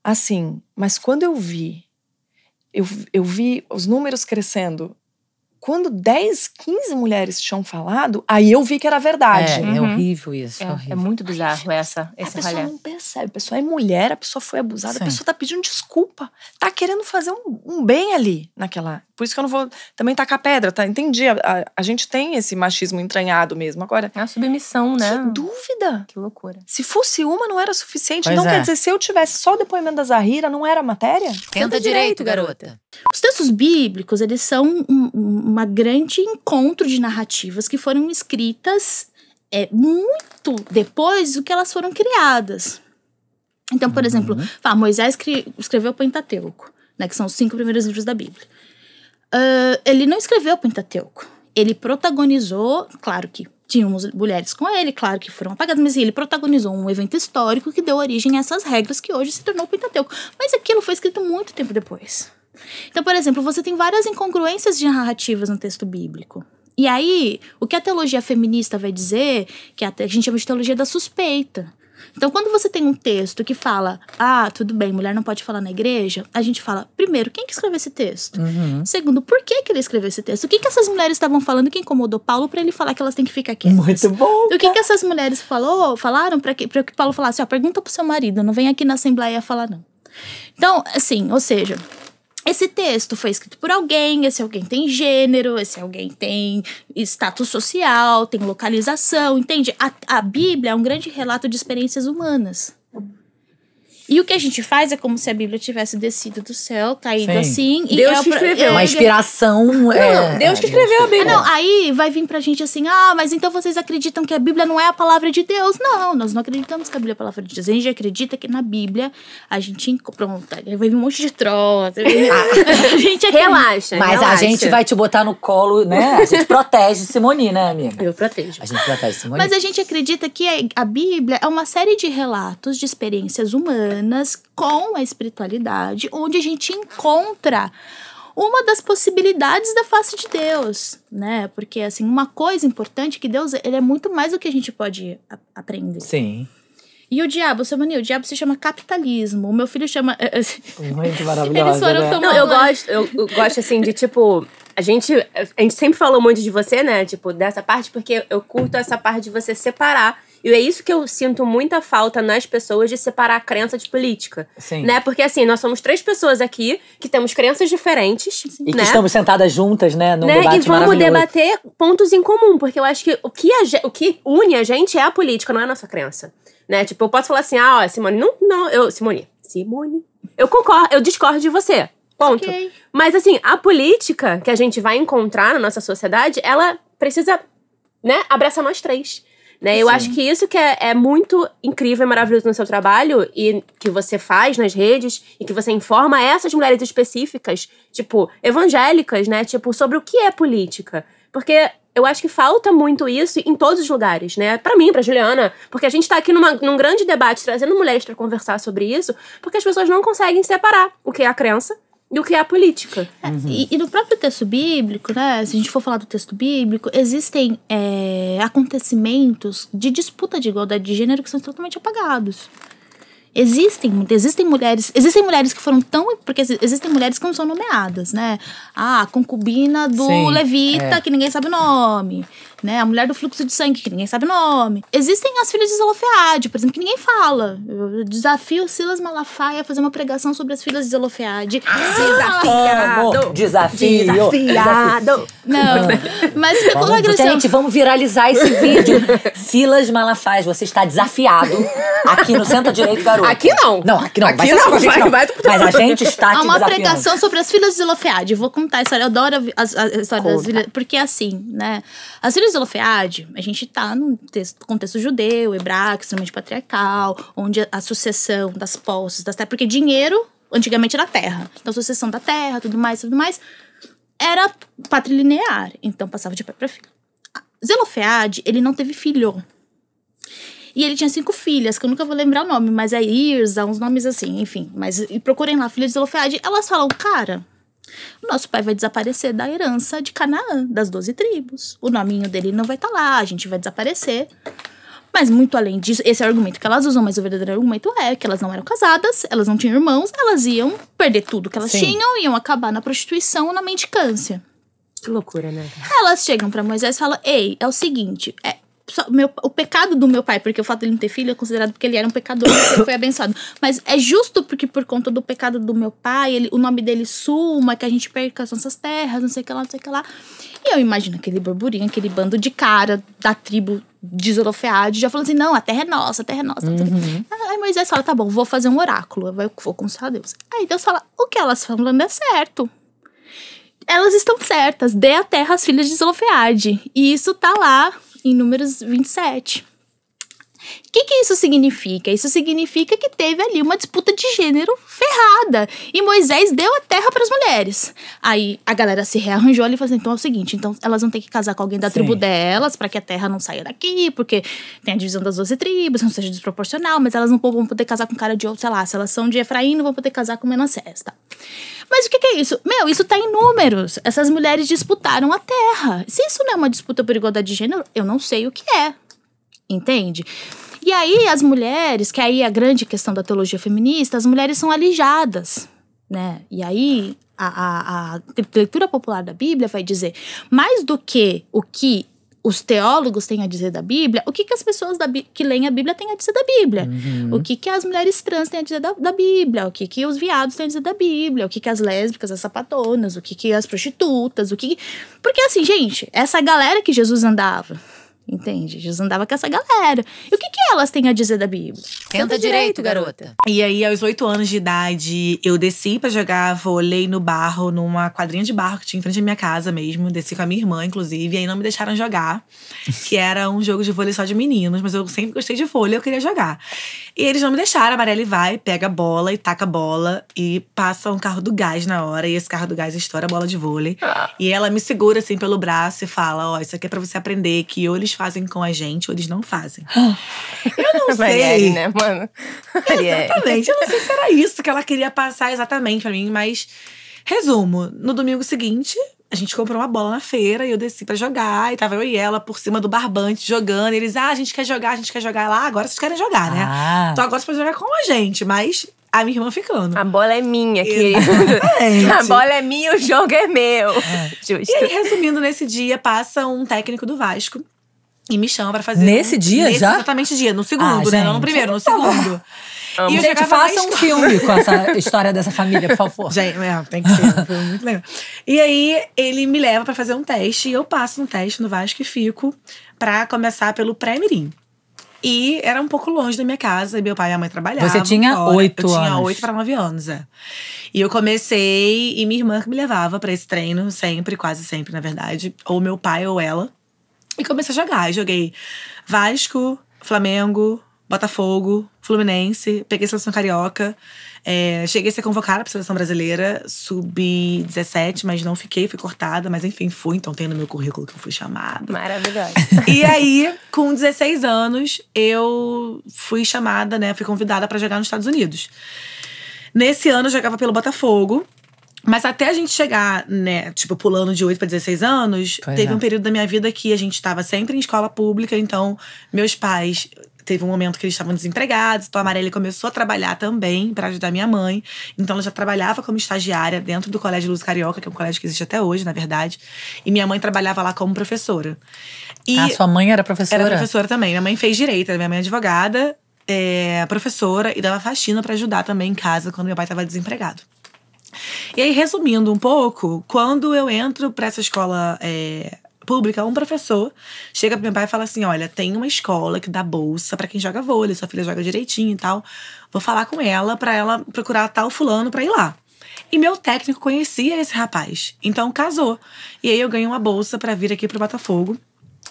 Assim, mas quando eu vi, eu, eu vi os números crescendo quando 10, 15 mulheres tinham falado, aí eu vi que era verdade. É, é uhum. é horrível isso. É, é horrível. é muito bizarro essa, essa A pessoa não percebe. A pessoa é mulher, a pessoa foi abusada, Sim. a pessoa tá pedindo desculpa. Tá querendo fazer um, um, bem ali naquela. Por isso que eu não vou também tacar pedra, tá? Entendi. A, a, a gente tem esse machismo entranhado mesmo. Agora. É a submissão, né? Sem dúvida. Que loucura. Se fosse uma, não era suficiente. Pois não quer é. dizer, se eu tivesse só o depoimento da Zahira, não era matéria? Tenta, Tenta direito, garota. Os textos bíblicos, eles são um, um, uma grande encontro de narrativas que foram escritas é, muito depois do que elas foram criadas. Então, por uhum. exemplo, ah, Moisés escreveu o Pentateuco, né, que são os cinco primeiros livros da Bíblia. Uh, ele não escreveu o Pentateuco. Ele protagonizou, claro que tínhamos mulheres com ele, claro que foram apagadas, mas ele protagonizou um evento histórico que deu origem a essas regras que hoje se tornou o Pentateuco. Mas aquilo foi escrito muito tempo depois. Então, por exemplo, você tem várias incongruências de narrativas no texto bíblico. E aí, o que a teologia feminista vai dizer, que a gente chama de teologia da suspeita. Então, quando você tem um texto que fala, ah, tudo bem, mulher não pode falar na igreja, a gente fala, primeiro, quem que escreveu esse texto? Uhum. Segundo, por que, que ele escreveu esse texto? O que, que essas mulheres estavam falando que incomodou Paulo para ele falar que elas têm que ficar quietas? Muito bom! Cara. O que, que essas mulheres falou, falaram para que, pra que Paulo falasse, ó, pergunta pro seu marido, não vem aqui na assembleia falar não. Então, assim, ou seja, esse texto foi escrito por alguém, esse alguém tem gênero, esse alguém tem status social, tem localização, entende? A, a Bíblia é um grande relato de experiências humanas. E o que a gente faz é como se a Bíblia tivesse descido do céu, caído Sim. assim. Deus é que escreveu. É, uma inspiração. Não, é, Deus que é, escreveu a Bíblia. Ah, não, aí vai vir pra gente assim, ah, mas então vocês acreditam que a Bíblia não é a palavra de Deus? Não, nós não acreditamos que a Bíblia é a palavra de Deus. A gente acredita que na Bíblia a gente pronto, aí vai vir um monte de troll. a gente acredita. relaxa. Mas relaxa. a gente vai te botar no colo, né? A gente protege Simoni, né, amiga? Eu protejo. A gente protege Simoni. Mas a gente acredita que a Bíblia é uma série de relatos de experiências humanas humanas com a espiritualidade, onde a gente encontra uma das possibilidades da face de Deus, né? Porque assim, uma coisa importante é que Deus, ele é muito mais do que a gente pode aprender. Sim. E o diabo, seu mania, o diabo se chama capitalismo. O meu filho chama. Muito maravilhoso. Eles foram né? Tomando... Não, eu gosto, eu, eu gosto assim de tipo. A gente, a gente sempre falou muito de você, né? Tipo, dessa parte, porque eu curto essa parte de você separar e é isso que eu sinto muita falta nas pessoas de separar a crença de política. Sim. Né? Porque assim, nós somos três pessoas aqui que temos crenças diferentes. Sim. E né? que estamos sentadas juntas, né? Num né? debate E vamos debater pontos em comum, porque eu acho que o que, a, o que une a gente é a política, não é a nossa crença. Né? Tipo, eu posso falar assim, ah, ó, Simone, não, não, eu, Simone, Simone, eu concordo, eu discordo de você. Ponto. Okay. Mas assim, a política que a gente vai encontrar na nossa sociedade, ela precisa, né, abraçar nós três. Né? Eu acho que isso que é, é, muito incrível e maravilhoso no seu trabalho e que você faz nas redes e que você informa essas mulheres específicas, tipo, evangélicas, né? Tipo, sobre o que é política. Porque eu acho que falta muito isso em todos os lugares, né? Para mim, para Juliana, porque a gente tá aqui numa, num grande debate trazendo mulheres para conversar sobre isso, porque as pessoas não conseguem separar o que é a crença do que a política. Uhum. E, e, no próprio texto bíblico, né? Se a gente for falar do texto bíblico, existem é, acontecimentos de disputa de igualdade de gênero que são totalmente apagados. Existem, existem mulheres, existem mulheres que foram tão, porque existem mulheres que não são nomeadas, né? Ah, a concubina do Sim, levita, é. que ninguém sabe o nome, né? A mulher do fluxo de sangue, que ninguém sabe o nome. Existem as filhas de Zelofeade, por exemplo, que ninguém fala. Eu desafio Silas Malafaia a fazer uma pregação sobre as filhas de Zelofeade. Ah, desafiado. Desafio. Desafiado. Desafiado. Não, mas ficou vamos, agressão. Gente, vamos viralizar esse vídeo. Silas Malafaia, você está desafiado aqui no Centro Direito Garoto. Aqui não. Não, aqui não. Aqui vai não, vai, não. vai do Mas a gente está Há uma pregação sobre as filhas de Zelofeade. Vou contar a história. Eu adoro a, a, a história Conta. das filhas. Porque é assim, né? As filhas de Zelofeade, a gente está num texto, contexto judeu, hebraico, extremamente patriarcal, onde a, sucessão das posses, das terras. Porque dinheiro antigamente era terra. Então, sucessão da terra, tudo mais, tudo mais. Era patrilinear. Então, passava de pai para filho. Zelofeade, ele não teve filho. E ele tinha cinco filhas, que eu nunca vou lembrar o nome, mas é Irza, uns nomes assim, enfim. Mas procurem lá, filha de Zelofeade. Elas falam, cara, o nosso pai vai desaparecer da herança de Canaã, das doze tribos. O nominho dele não vai estar tá lá, a gente vai desaparecer. Mas muito além disso, esse é o argumento que elas usam, mas o verdadeiro argumento é que elas não eram casadas, elas não tinham irmãos, elas iam perder tudo que elas Sim. tinham, iam acabar na prostituição ou na mendicância. Que loucura, né? Elas chegam para Moisés e falam: Ei, é o seguinte, é, meu, o pecado do meu pai, porque o fato dele não ter filho é considerado porque ele era um pecador, ele foi abençoado. Mas é justo porque por conta do pecado do meu pai, ele, o nome dele suma, que a gente perca as nossas terras, não sei o que lá, não sei o que lá. E eu imagino aquele burburinho, aquele bando de cara da tribo de Zorofeade, já falando assim, não, a terra é nossa, a terra é nossa. É uhum. Aí Moisés fala, tá bom, vou fazer um oráculo, eu vou consultar a Deus. Aí Deus fala, o que elas falando é certo elas estão certas. Dê a terra às filhas de Zelofeade. E isso tá lá em números 27. O que, que isso significa? Isso significa que teve ali uma disputa de gênero ferrada. E Moisés deu a terra para as mulheres. Aí a galera se rearranjou ali e falou assim: então é o seguinte, então elas vão ter que casar com alguém da Sim. tribo delas para que a terra não saia daqui, porque tem a divisão das 12 tribos, não seja desproporcional, mas elas não vão poder casar com cara de outro, sei lá, se elas são de Efraim, não vão poder casar com Manassés, tá? Mas o que, que é isso? Meu, isso tá em números. Essas mulheres disputaram a terra. Se isso não é uma disputa por igualdade de gênero, eu não sei o que é. Entende? E aí as mulheres, que aí é a grande questão da teologia feminista, as mulheres são alijadas, né? E aí a, a, a leitura popular da Bíblia vai dizer mais do que o que os teólogos têm a dizer da Bíblia, o que, que as pessoas da, que leem a Bíblia têm a dizer da Bíblia, uhum. o que, que as mulheres trans têm a dizer da, da, Bíblia, o que, que os viados têm a dizer da Bíblia, o que, que as lésbicas, as sapatonas, o que, que as prostitutas, o que. Porque assim, gente, essa galera que Jesus andava, Entende? Jesus andava com essa galera. E o que, que elas têm a dizer da Bíblia? Tenta, direito, garota. E aí, aos oito anos de idade, eu desci para jogar vôlei no barro, numa quadrinha de barro que tinha em frente à minha casa mesmo. Desci com a minha irmã, inclusive, e aí não me deixaram jogar, que era um jogo de vôlei só de meninos, mas eu sempre gostei de vôlei, eu queria jogar. E eles não me deixaram, a Marelle vai, pega a bola e taca a bola e passa um carro do gás na hora, e esse carro do gás estoura a bola de vôlei. Ah. E ela me segura assim pelo braço e fala: Ó, oh, isso aqui é pra você aprender que ou eles fazem com a gente ou eles não fazem. Ah. Eu não sei. Marielle, né, mano? Exatamente. Eu não sei se era isso que ela queria passar exatamente pra mim, mas. Resumo: no domingo seguinte, a gente comprou uma bola na feira e eu desci para jogar. E tava eu e ela por cima do barbante jogando. E eles, ah, a gente quer jogar, a gente quer jogar lá. Agora vocês querem jogar, né? Ah. Então agora vocês podem jogar com a gente, mas a minha irmã ficando. A bola é minha, querido. a bola é minha, o jogo é meu. É. E aí, resumindo, nesse dia passa um técnico do Vasco e me chama pra fazer. Nesse um, dia nesse já? Exatamente dia, no ah, segundo, ah, né? Não no primeiro, então no tá segundo. Amo. E eu gente, faça um filme com essa história dessa família, por favor. Gente, é, tem que ser, um muito legal. E aí, ele me leva para fazer um teste, e eu passo um teste no Vasco e fico para começar pelo pré-mirim. E era um pouco longe da minha casa, e meu pai e a mãe trabalhavam. Você tinha oito anos? Eu tinha oito para nove anos, é. E eu comecei, e minha irmã que me levava para esse treino, sempre, quase sempre, na verdade. Ou meu pai ou ela. E comecei a jogar. joguei Vasco, Flamengo, Botafogo, Fluminense, peguei seleção carioca. É, cheguei a ser convocada para seleção brasileira, subi 17, mas não fiquei, fui cortada, mas enfim, fui, então tem no meu currículo que eu fui chamada. Maravilhosa. E aí, com 16 anos, eu fui chamada, né, fui convidada para jogar nos Estados Unidos. Nesse ano eu jogava pelo Botafogo mas até a gente chegar, né, tipo, pulando de 8 para 16 anos, pois teve é. um período da minha vida que a gente estava sempre em escola pública, então meus pais teve um momento que eles estavam desempregados, então a Marelli começou a trabalhar também para ajudar minha mãe. Então ela já trabalhava como estagiária dentro do Colégio Luz Carioca, que é um colégio que existe até hoje, na verdade. E minha mãe trabalhava lá como professora. E ah, sua mãe era professora? Era professora também. Minha mãe fez direito, minha mãe é advogada, é, professora e dava faxina para ajudar também em casa quando meu pai estava desempregado. E aí, resumindo um pouco, quando eu entro para essa escola. É, pública, um professor chega pro meu pai e fala assim: Olha, tem uma escola que dá bolsa para quem joga vôlei, sua filha joga direitinho e tal. Vou falar com ela para ela procurar tal fulano para ir lá. E meu técnico conhecia esse rapaz, então casou. E aí eu ganhei uma bolsa para vir aqui pro Botafogo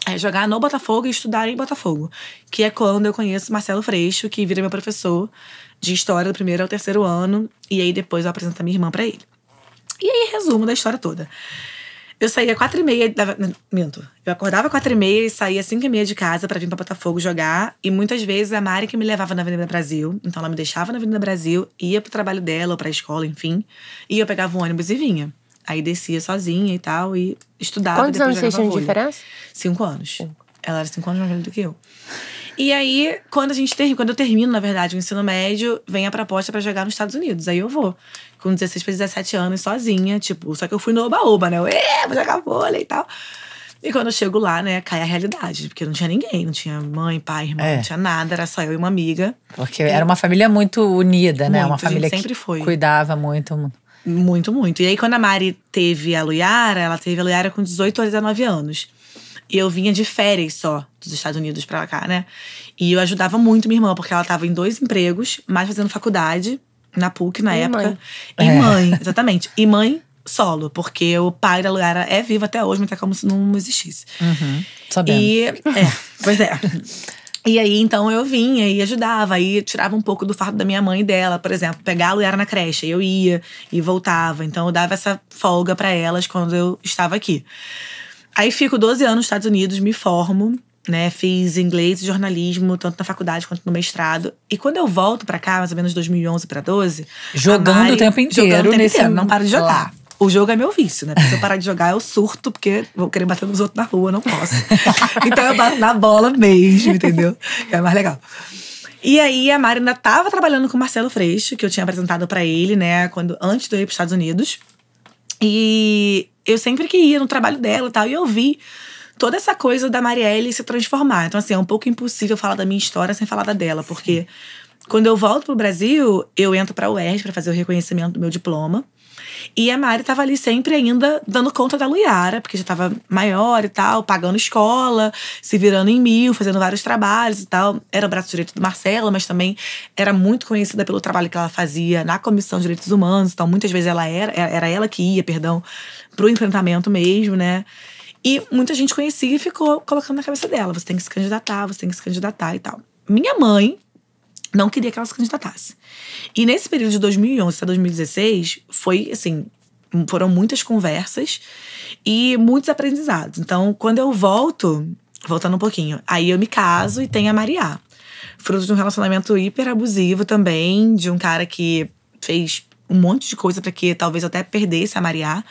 é jogar no Botafogo e estudar em Botafogo. Que é quando eu conheço Marcelo Freixo, que vira meu professor de história do primeiro ao terceiro ano. E aí depois eu apresento a minha irmã para ele. E aí, resumo da história toda. Eu saía quatro e meia. Da... Minto. Eu acordava quatro e meia e saía cinco e meia de casa para vir para Botafogo jogar. E muitas vezes a Mari que me levava na Avenida Brasil. Então ela me deixava na Avenida Brasil, ia pro trabalho dela ou pra escola, enfim. E eu pegava o um ônibus e vinha. Aí descia sozinha e tal, e estudava. Quantos anos vocês tinham de diferença? Cinco anos. Cinco. Ela era cinco anos mais velha do que eu. E aí, quando a gente termina, quando eu termino, na verdade, o ensino médio, vem a proposta para jogar nos Estados Unidos. Aí eu vou. Com 16 para 17 anos, sozinha, tipo, só que eu fui no oba-oba, né? Eu, vou jogar vôlei e tal. E quando eu chego lá, né, cai a realidade, porque não tinha ninguém, não tinha mãe, pai, irmã, é. não tinha nada, era só eu e uma amiga. Porque e... era uma família muito unida, né? Muito, uma família sempre que foi. cuidava muito. Muito, muito. E aí, quando a Mari teve a Luiara, ela teve a Luiara com 18 ou 19 anos. E eu vinha de férias só dos Estados Unidos pra cá, né? E eu ajudava muito minha irmã, porque ela tava em dois empregos, mais fazendo faculdade, na PUC na e época. Mãe. E é. mãe, exatamente. E mãe solo, porque o pai da Luiara é vivo até hoje, mas é como se não existisse. Uhum, sabemos. E, é, pois é. E aí, então, eu vinha e ajudava, aí tirava um pouco do fardo da minha mãe e dela, por exemplo, pegá-lo era na creche, eu ia e voltava. Então, eu dava essa folga para elas quando eu estava aqui. Aí fico 12 anos nos Estados Unidos, me formo, né? Fiz inglês e jornalismo, tanto na faculdade quanto no mestrado. E quando eu volto para cá, mais ou menos 2011 para 12, jogando Mari, o tempo inteiro, jogando o tempo inteiro, não paro de jogar. O jogo é meu vício, né? Porque se eu parar de jogar, eu surto, porque vou querer bater nos outros na rua, não posso. então eu bato na bola mesmo, entendeu? É mais legal. E aí a Mari ainda tava trabalhando com o Marcelo Freixo, que eu tinha apresentado para ele, né, quando antes de eu ir para os Estados Unidos. E eu sempre que ia no trabalho dela e tal, e eu vi toda essa coisa da Marielle se transformar. Então assim, é um pouco impossível falar da minha história sem falar da dela, porque quando eu volto pro Brasil, eu entro para UERJ para fazer o reconhecimento do meu diploma. E a Mari tava ali sempre ainda dando conta da Luiara, porque já tava maior e tal, pagando escola, se virando em mil, fazendo vários trabalhos e tal. Era o braço direito do Marcelo, mas também era muito conhecida pelo trabalho que ela fazia na Comissão de Direitos Humanos. Então, muitas vezes ela era, é, era ela que ia, perdão, pro enfrentamento mesmo, né? E muita gente conhecia e ficou colocando na cabeça dela: você tem que se candidatar, você tem que se candidatar e tal. Minha mãe, não queria que ela se candidatasse. E nesse período de 2011 até 2016, foi assim, foram muitas conversas e muitos aprendizados. Então, quando eu volto, voltando um pouquinho, aí eu me caso e tenho a Maria. Fruto de um relacionamento hiper abusivo também, de um cara que fez um monte de coisa para que talvez eu até perdesse a Mariá.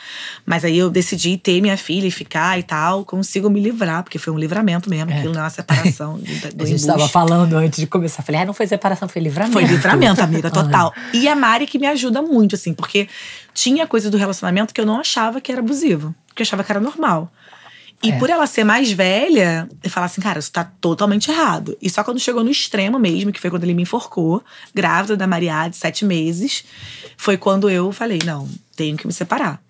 Mas aí eu decidi ter minha filha e ficar e tal. Consigo me livrar, porque foi um livramento mesmo. É. Aquilo não é uma separação do A gente estava falando antes de começar. Falei, ah, não foi separação, foi livramento. Foi livramento, amiga, total. e a Mari que me ajuda muito, assim, porque tinha coisa do relacionamento que eu não achava que era abusivo. Que eu achava que era normal. E é. por ela ser mais velha, eu falava assim, cara, isso tá totalmente errado. E só quando chegou no extremo mesmo, que foi quando ele me enforcou, grávida da Mariá, de sete meses, foi quando eu falei, não, tenho que me separar.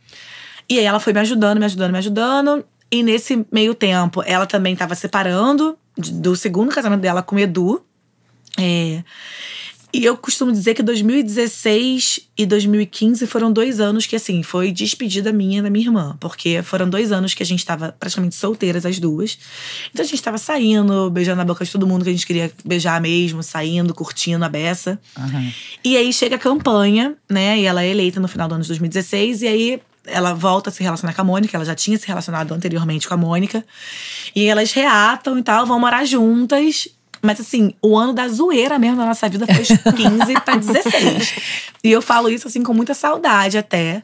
E aí ela foi me ajudando, me ajudando, me ajudando. E nesse meio tempo, ela também estava separando do segundo casamento dela com o Edu. É, e eu costumo dizer que 2016 e 2015 foram dois anos que, assim, foi despedida minha da minha irmã. Porque foram dois anos que a gente estava praticamente solteiras, as duas. Então a gente estava saindo, beijando na boca de todo mundo que a gente queria beijar mesmo, saindo, curtindo a beça. Uhum. E aí chega a campanha, né? E ela é eleita no final do ano de 2016. E aí ela volta a se relacionar com a Mônica, ela já tinha se relacionado anteriormente com a Mônica. E elas reatam e tal, vão morar juntas. Mas assim, o ano da zoeira mesmo da nossa vida foi de 15 para 16. E eu falo isso assim com muita saudade até.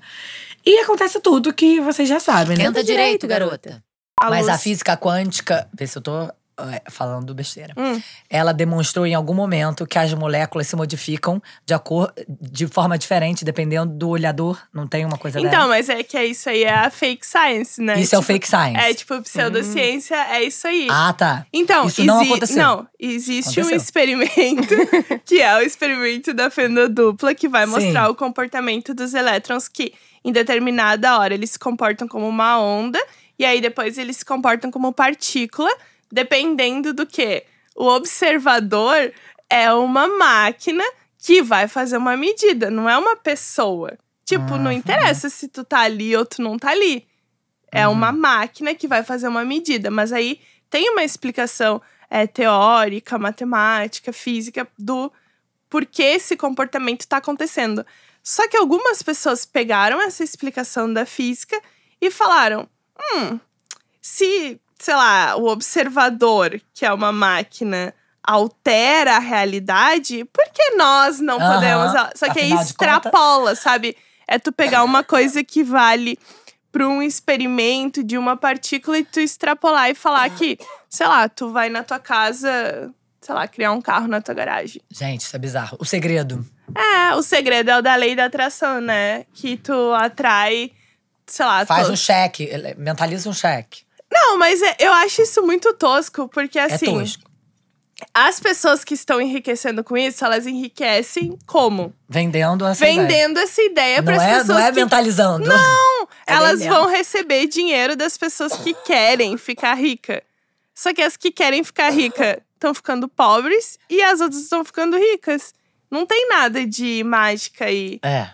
E acontece tudo que vocês já sabem, né? Anda direito, garota. Mas a física quântica. Vê se eu tô é, falando besteira. Hum. Ela demonstrou em algum momento que as moléculas se modificam de, cor, de forma diferente, dependendo do olhador. Não tem uma coisa Então, dela. mas é que é isso aí, é a fake science, né? Isso tipo, é o tipo, fake science. É tipo pseudociência, hum. é isso aí. Ah, tá. Então, isso não aconteceu. Não, existe aconteceu. um experimento que é o experimento da fenda dupla que vai Sim. mostrar o comportamento dos elétrons que em determinada hora eles se comportam como uma onda e aí depois eles se comportam como partícula dependendo do que. O observador é uma máquina que vai fazer uma medida, não é uma pessoa. Tipo, não uhum. interessa se tu tá ali ou tu não tá ali. É uhum. uma máquina que vai fazer uma medida, mas aí tem uma explicação é, teórica, matemática, física do porquê esse comportamento está acontecendo. Só que algumas pessoas pegaram essa explicação da física e falaram: hum, se sei lá, o observador, que é uma máquina, altera a realidade, por que nós não uhum. podemos? Só que Afinal aí extrapola, conta... sabe? É tu pegar uma coisa que vale para um experimento de uma partícula e tu extrapolar e falar que, sei lá, tu vai na tua casa, sei lá, criar um carro na tua garagem. Gente, isso é bizarro. O segredo. É, o segredo é o da lei da atração, né? Que tu atrai, sei lá. Faz tu... um cheque, mentaliza um cheque. Não, mas é, eu acho isso muito tosco, porque é assim. É tosco. As pessoas que estão enriquecendo com isso, elas enriquecem como? Vendendo essa Vendendo ideia. essa ideia para as é, pessoas. Não é que... mentalizando. Não! É elas vão receber dinheiro das pessoas que querem ficar rica. Só que as que querem ficar rica estão ficando pobres e as outras estão ficando ricas. Não tem nada de mágica aí. É.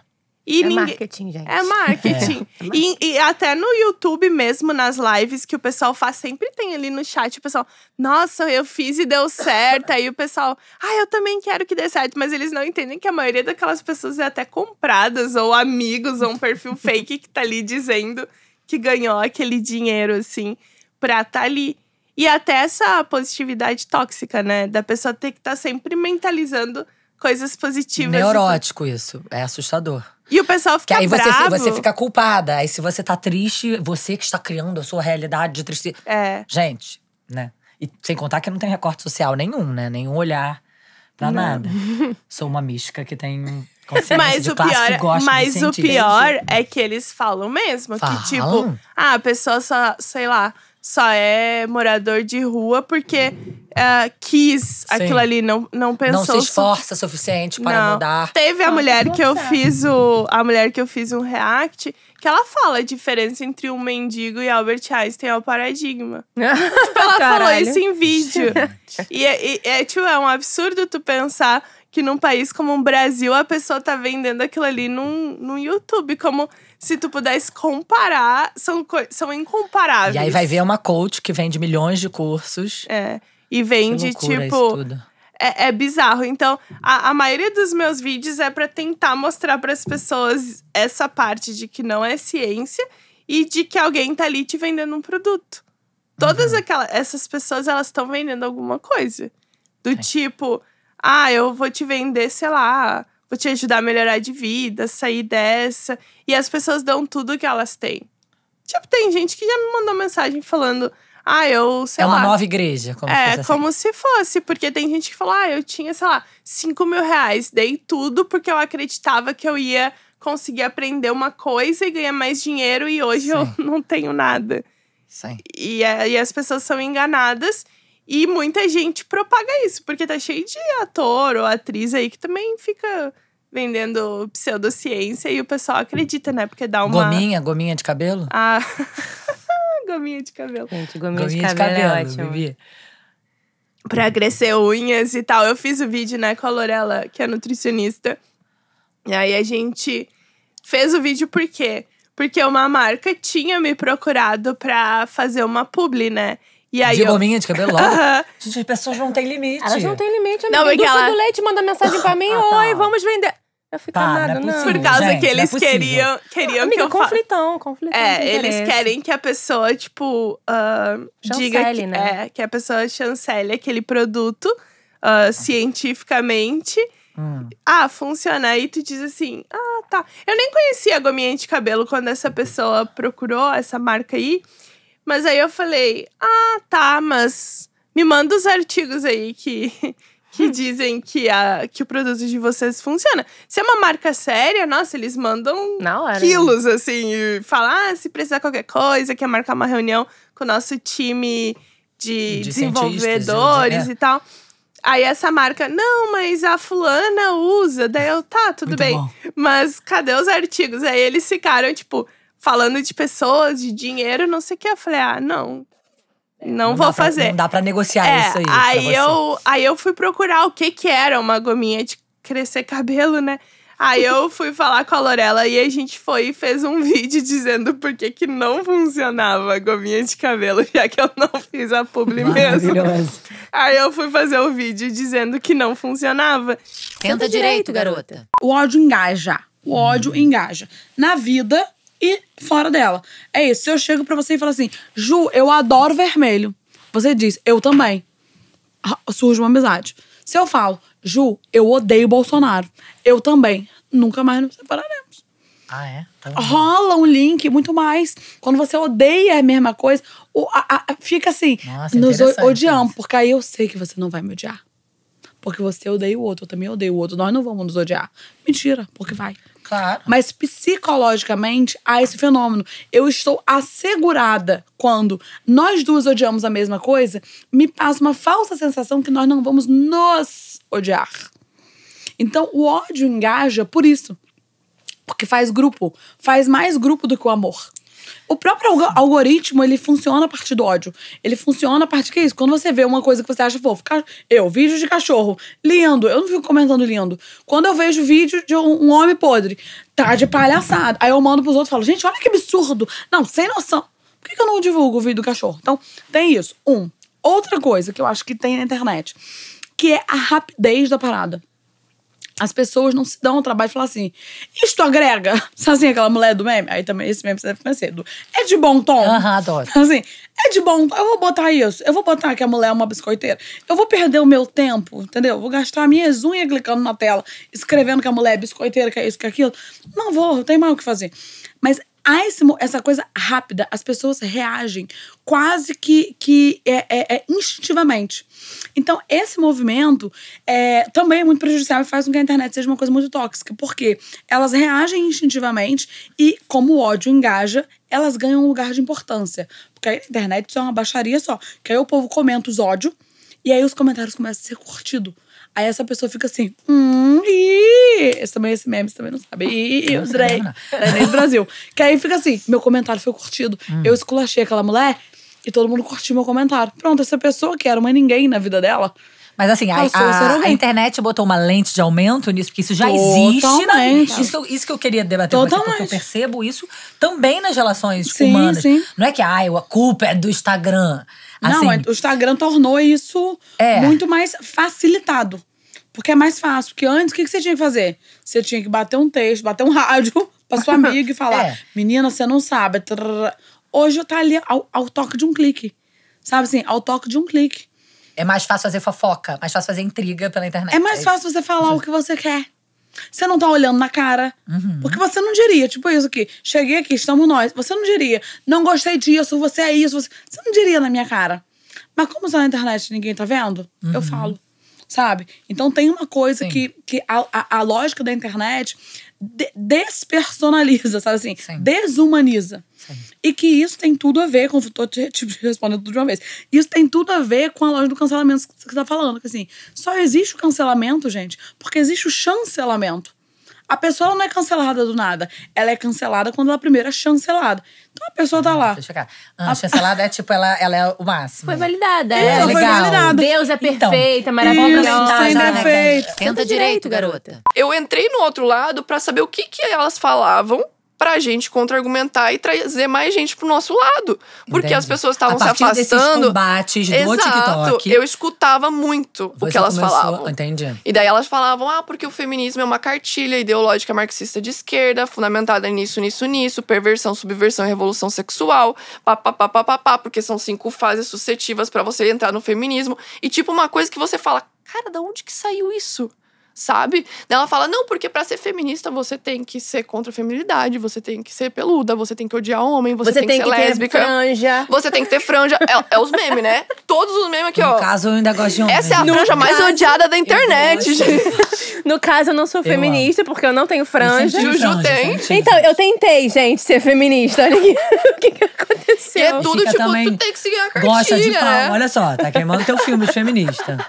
E é ninguém... marketing, gente. É marketing. É. é e, e, até no YouTube mesmo, nas lives que o pessoal faz, sempre tem ali no chat o pessoal, nossa, eu fiz e deu certo. Aí o pessoal, ah, eu também quero que dê certo. Mas eles não entendem que a maioria daquelas pessoas é até compradas, ou amigos, ou um perfil fake que tá ali dizendo que ganhou aquele dinheiro, assim, pra tá ali. E até essa positividade tóxica, né? Da pessoa ter que estar tá sempre mentalizando coisas positivas. Neurótico isso. É assustador. E o pessoal fica que aí você, bravo. você fica culpada. Aí se você tá triste, você que está criando a sua realidade de tristeza. É. Gente, né? E sem contar que não tem recorte social nenhum, né? Nenhum olhar pra não. nada. Sou uma mística que tem mas o pior, mas o pior é que eles falam mesmo falam? que tipo, ah, a pessoa só, sei lá, só é morador de rua porque uh, quis Sim. aquilo ali, não, não pensou. Não se esforça su suficiente para não. mudar. Teve a mulher que, eu fiz o. A mulher que eu fiz um react que ela fala a diferença entre um mendigo e Albert Einstein é o paradigma. tipo, ela Caralho. falou isso em vídeo. e, é, e é, tipo, é um absurdo tu pensar que num país como o Brasil a pessoa tá vendendo aquilo ali num, YouTube, como se tu pudesse comparar, são, são incomparáveis. E aí vai ver uma coach que vende milhões de cursos. É, e vende tipo… É, é, bizarro. Então, a, a maioria dos meus vídeos é para tentar mostrar para as pessoas essa parte de que não é ciência e de que alguém tá ali te vendendo um produto. Todas uhum. aquelas essas pessoas elas estão vendendo alguma coisa. Do é. tipo, ah, eu vou te vender, sei lá, vou te ajudar a melhorar de vida, sair dessa. E as pessoas dão tudo que elas têm. Tipo, tem gente que já me mandou mensagem falando. Ah, eu, sei lá. É uma lá, nova igreja, como É, se assim. como se fosse, porque tem gente que falou, ah, eu tinha, sei lá, 5 mil reais, dei tudo porque eu acreditava que eu ia conseguir aprender uma coisa e ganhar mais dinheiro e hoje Sim. eu não tenho nada. Sim. E, eh, e as pessoas são enganadas e muita gente propaga isso, porque tá cheio de ator ou atriz aí que também fica vendendo pseudociência e o pessoal acredita, né? Porque dá uma. Gominha, gominha de cabelo? Ah. gominha de cabelo. Gente, gominha, gominha de cabelo, de é cabelo é ótimo. Pra crescer unhas e tal. Eu fiz o vídeo, né, com a Lorela, que é nutricionista. E aí a gente fez o vídeo por quê? Porque uma marca tinha me procurado pra fazer uma publi, né? E aí, Digo eu... de cabelo logo. Uh -huh. Gente, as pessoas não têm limite. Elas não têm limite. Amiga. Não, Indústria é ela... do leite manda mensagem pra mim. Ah, tá. Oi, vamos vender. Eu fico tá, não. É possível, Por causa gente, que é eles é queriam, queriam amiga, que eu conflitão, conflitão. É, eles querem que a pessoa, tipo, uh, chancele, diga que, né? é, que a pessoa chancele aquele produto uh, cientificamente. Hum. Ah, funciona. Aí tu diz assim, ah, tá. Eu nem conhecia a gominha de cabelo quando essa pessoa procurou essa marca aí. Mas aí eu falei: ah, tá, mas me manda os artigos aí que, que dizem que, a, que o produto de vocês funciona. Se é uma marca séria, nossa, eles mandam hora, né? quilos, assim, e falar ah, se precisar qualquer coisa, quer marcar uma reunião com o nosso time de, de desenvolvedores é. e tal. Aí essa marca, não, mas a fulana usa. Daí eu, tá, tudo Muito bem. Bom. Mas cadê os artigos? Aí eles ficaram, tipo, falando de pessoas, de dinheiro, não sei o que. Eu falei, ah, não. Não, não vou pra, fazer. não dá pra negociar é, isso aí. Aí eu, aí eu fui procurar o que que era uma gominha de crescer cabelo, né? Aí eu fui falar com a Lorela e a gente foi e fez um vídeo dizendo por que que não funcionava a gominha de cabelo, já que eu não fiz a publi mesmo. Aí eu fui fazer o vídeo dizendo que não funcionava. Tenta direito, garota. O ódio engaja. O ódio hum. engaja. Na vida, e fora dela. É isso. Se eu chego para você e falo assim, Ju, eu adoro vermelho. Você diz, eu também. Surge uma amizade. Se eu falo, Ju, eu odeio Bolsonaro. Eu também. Nunca mais nos separaremos. Ah, é? Tá Rola um link, muito mais. Quando você odeia a mesma coisa, o, a, a, fica assim, Nossa, nos odiamos. Porque aí eu sei que você não vai me odiar. Porque você odeia o outro, eu também odeio o outro. Nós não vamos nos odiar. Mentira, porque vai. Claro. Mas psicologicamente há esse fenômeno. Eu estou assegurada quando nós duas odiamos a mesma coisa, me passa uma falsa sensação que nós não vamos nos odiar. Então o ódio engaja por isso. Porque faz grupo, faz mais grupo do que o amor. O próprio algoritmo, ele funciona a partir do ódio. Ele funciona a partir que é isso. Quando você vê uma coisa que você acha fofo, eu, vídeo de cachorro, lindo. Eu não fico comentando lindo. Quando eu vejo vídeo de um, homem podre, tá de palhaçada. Aí eu mando pros outros e falo, gente, olha que absurdo. Não, sem noção. Por que, que eu não divulgo o vídeo do cachorro? Então, tem isso. Um. Outra coisa que eu acho que tem na internet, que é a rapidez da parada as pessoas não se dão o trabalho de falar assim, isto agrega. assim, aquela mulher do meme? Aí também, esse meme você ficar conhecer. é de bom tom. Aham, uhum, adoro. Assim, é de bom tom. Eu vou botar isso. Eu vou botar que a mulher é uma biscoiteira. Eu vou perder o meu tempo, entendeu? Vou gastar a minha unha clicando na tela, escrevendo que a mulher é biscoiteira, que é isso, que é aquilo. Não vou, tem mais o que fazer. Mas há esse, essa coisa rápida, as pessoas reagem quase que, que é, é, é instintivamente. Então, esse movimento é, também é muito prejudicial e faz com que a internet seja uma coisa muito tóxica, porque elas reagem instintivamente e, como o ódio engaja, elas ganham um lugar de importância. Porque aí internet isso é uma baixaria só, que aí o povo comenta os ódios e aí os comentários começam a ser curtidos Aí essa pessoa fica assim, hum, ih, esse também, é esse meme, você também não sabe. Ih, os Drake, nem é, né, do Brasil. Que aí fica assim, meu comentário foi curtido. Hum. Eu esculachei aquela mulher e todo mundo curtiu meu comentário. Pronto, essa pessoa que era uma ninguém na vida dela mas assim, a, a, a, internet botou uma lente de aumento nisso, porque isso já Totalmente. existe. isso, isso que eu queria debater Totalmente. com você, porque eu percebo isso também nas relações sim, humanas. Sim. Não é que ai, a culpa é do Instagram. Assim, Não, é, o Instagram tornou isso é. muito mais facilitado. Porque é mais fácil. Porque antes, o que você tinha que fazer? Você tinha que bater um texto, bater um rádio pra sua amiga e falar: é. Menina, você não sabe. Hoje tá ali ao, ao toque de um clique. Sabe assim, ao toque de um clique. É mais fácil fazer fofoca, mais fácil fazer intriga pela internet. É mais é fácil você falar o que você quer. Você não tá olhando na cara. Uhum. Porque você não diria, tipo isso aqui, cheguei aqui, estamos nós. Você não diria, não gostei disso, você é isso. Você, você não diria na minha cara. Mas como só na internet ninguém tá vendo, uhum. eu falo. Sabe? Então tem uma coisa Sim. que, que a, a, a lógica da internet de despersonaliza, sabe assim? Sim. Desumaniza. Sim. E que isso tem tudo a ver com. Tô te, te respondendo tudo de uma vez. Isso tem tudo a ver com a loja do cancelamento que você tá falando. Que assim, só existe o cancelamento, gente, porque existe o chancelamento. A pessoa não é cancelada do nada. Ela é cancelada quando ela primeiro é chancelada. Então a pessoa tá ah, lá. Deixa eu ficar. Ah, a... Chancelada é tipo, ela, ela é o máximo. Foi validada. É, ela é legal. foi validada. Deus é perfeita, então, é maravilhosa. Isso, tá, sem tá, né? Tá, Tenta direito, garota. Eu entrei no outro lado para saber o que, que elas falavam para a gente contra-argumentar e trazer mais gente pro nosso lado. Porque Entendi. as pessoas estavam se afastando. combates do exato, TikTok. Eu escutava muito o que elas começou... falavam. Entendi. E daí elas falavam: ah, porque o feminismo é uma cartilha ideológica marxista de esquerda, fundamentada nisso, nisso, nisso, perversão, subversão e revolução sexual, papapá, porque são cinco fases suscetivas para você entrar no feminismo. E tipo, uma coisa que você fala. Cara, da onde que saiu isso? sabe? ela fala: não, porque para ser feminista você tem que ser contra a feminilidade, você tem que ser peluda, você tem que odiar homem, você, você tem, tem, que ser que lésbica. Ter franja. Você tem que ter franja. É, é, os memes, né? Todos os memes aqui, no ó. No caso, eu ainda gosto de homem. Essa é a no franja caso, mais odiada da internet, gente. No caso, eu não sou feminista, porque eu não tenho franja. Juju franja, tem. Então, eu tentei, gente, ser feminista. Olha aqui. o que, que aconteceu? E é tudo, tipo, tu tem que seguir a cartilha, Gosta de pau. Né? Olha só, tá queimando teu filme de feminista.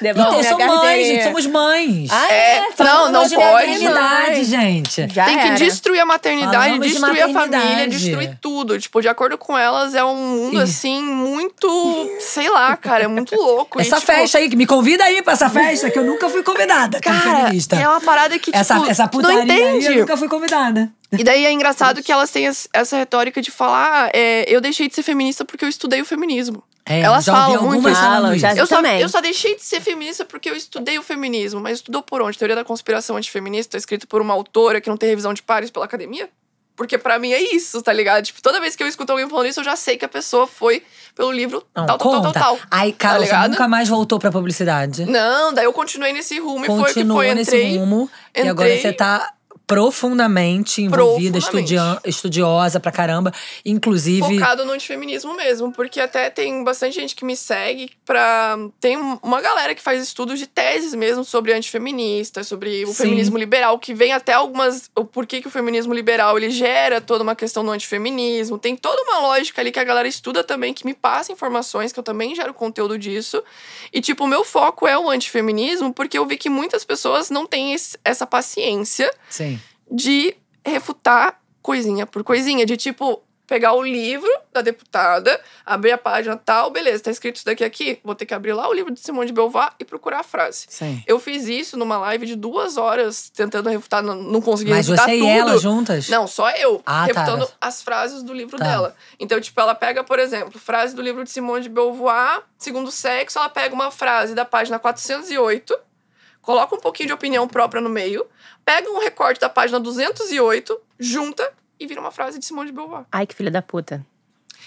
Devolve então, são mães, gente, somos mães. Ah, é? é não, não pode. Maternidade, gente. Já Tem que era. destruir a maternidade, Falamos destruir maternidade. a família, destruir tudo. Tipo, de acordo com elas, é um mundo assim, muito. sei lá, cara, é muito louco. Essa e, tipo, festa aí, que me convida aí pra essa festa, que eu nunca fui convidada cara, feminista. Tá? É uma parada que. Tipo, essa, essa putaria não entende. Aí, eu nunca fui convidada. E daí é engraçado que elas têm essa retórica de falar: ah, é, eu deixei de ser feminista porque eu estudei o feminismo. É, Elas já falam muito. Falam, já, eu, só, eu, só, deixei de ser feminista porque eu estudei o feminismo, mas estudou por onde? Teoria da conspiração antifeminista, escrito por uma autora que não tem revisão de pares pela academia? Porque para mim é isso, tá ligado? Tipo, toda vez que eu escuto alguém falando isso, eu já sei que a pessoa foi pelo livro não, tal, conta. tal, tal, tal. Aí, cara, tá nunca mais voltou pra publicidade. Não, daí eu continuei nesse rumo Continuou e foi que foi. Continuou nesse rumo. Entrei, e agora você tá profundamente envolvida, profundamente. estudiosa pra caramba. Inclusive. Focado no antifeminismo mesmo, porque até tem bastante gente que me segue pra. Tem uma galera que faz estudos de teses mesmo sobre antifeminista, sobre o Sim. feminismo liberal, que vem até algumas. O porquê que o feminismo liberal ele gera toda uma questão do antifeminismo. Tem toda uma lógica ali que a galera estuda também, que me passa informações, que eu também gero conteúdo disso. E, tipo, o meu foco é o antifeminismo, porque eu vi que muitas pessoas não têm esse, essa paciência. Sim de refutar coisinha por coisinha, de tipo pegar o livro da deputada, abrir a página tal, beleza, tá escrito isso daqui aqui, vou ter que abrir lá o livro de Simone de Beauvoir e procurar a frase. Sim. Eu fiz isso numa live de duas horas tentando refutar, não, não consegui Mas refutar você e ela juntas? Não, só eu, ah, tá. refutando tá. as frases do livro tá. dela. Então, tipo, ela pega, por exemplo, frase do livro de Simone de Beauvoir, Segundo Sexo, ela pega uma frase da página 408 coloca um pouquinho de opinião própria no meio, pega um recorte da página 208, junta e vira uma frase de Simone de Beauvoir. Ai, que filha da puta.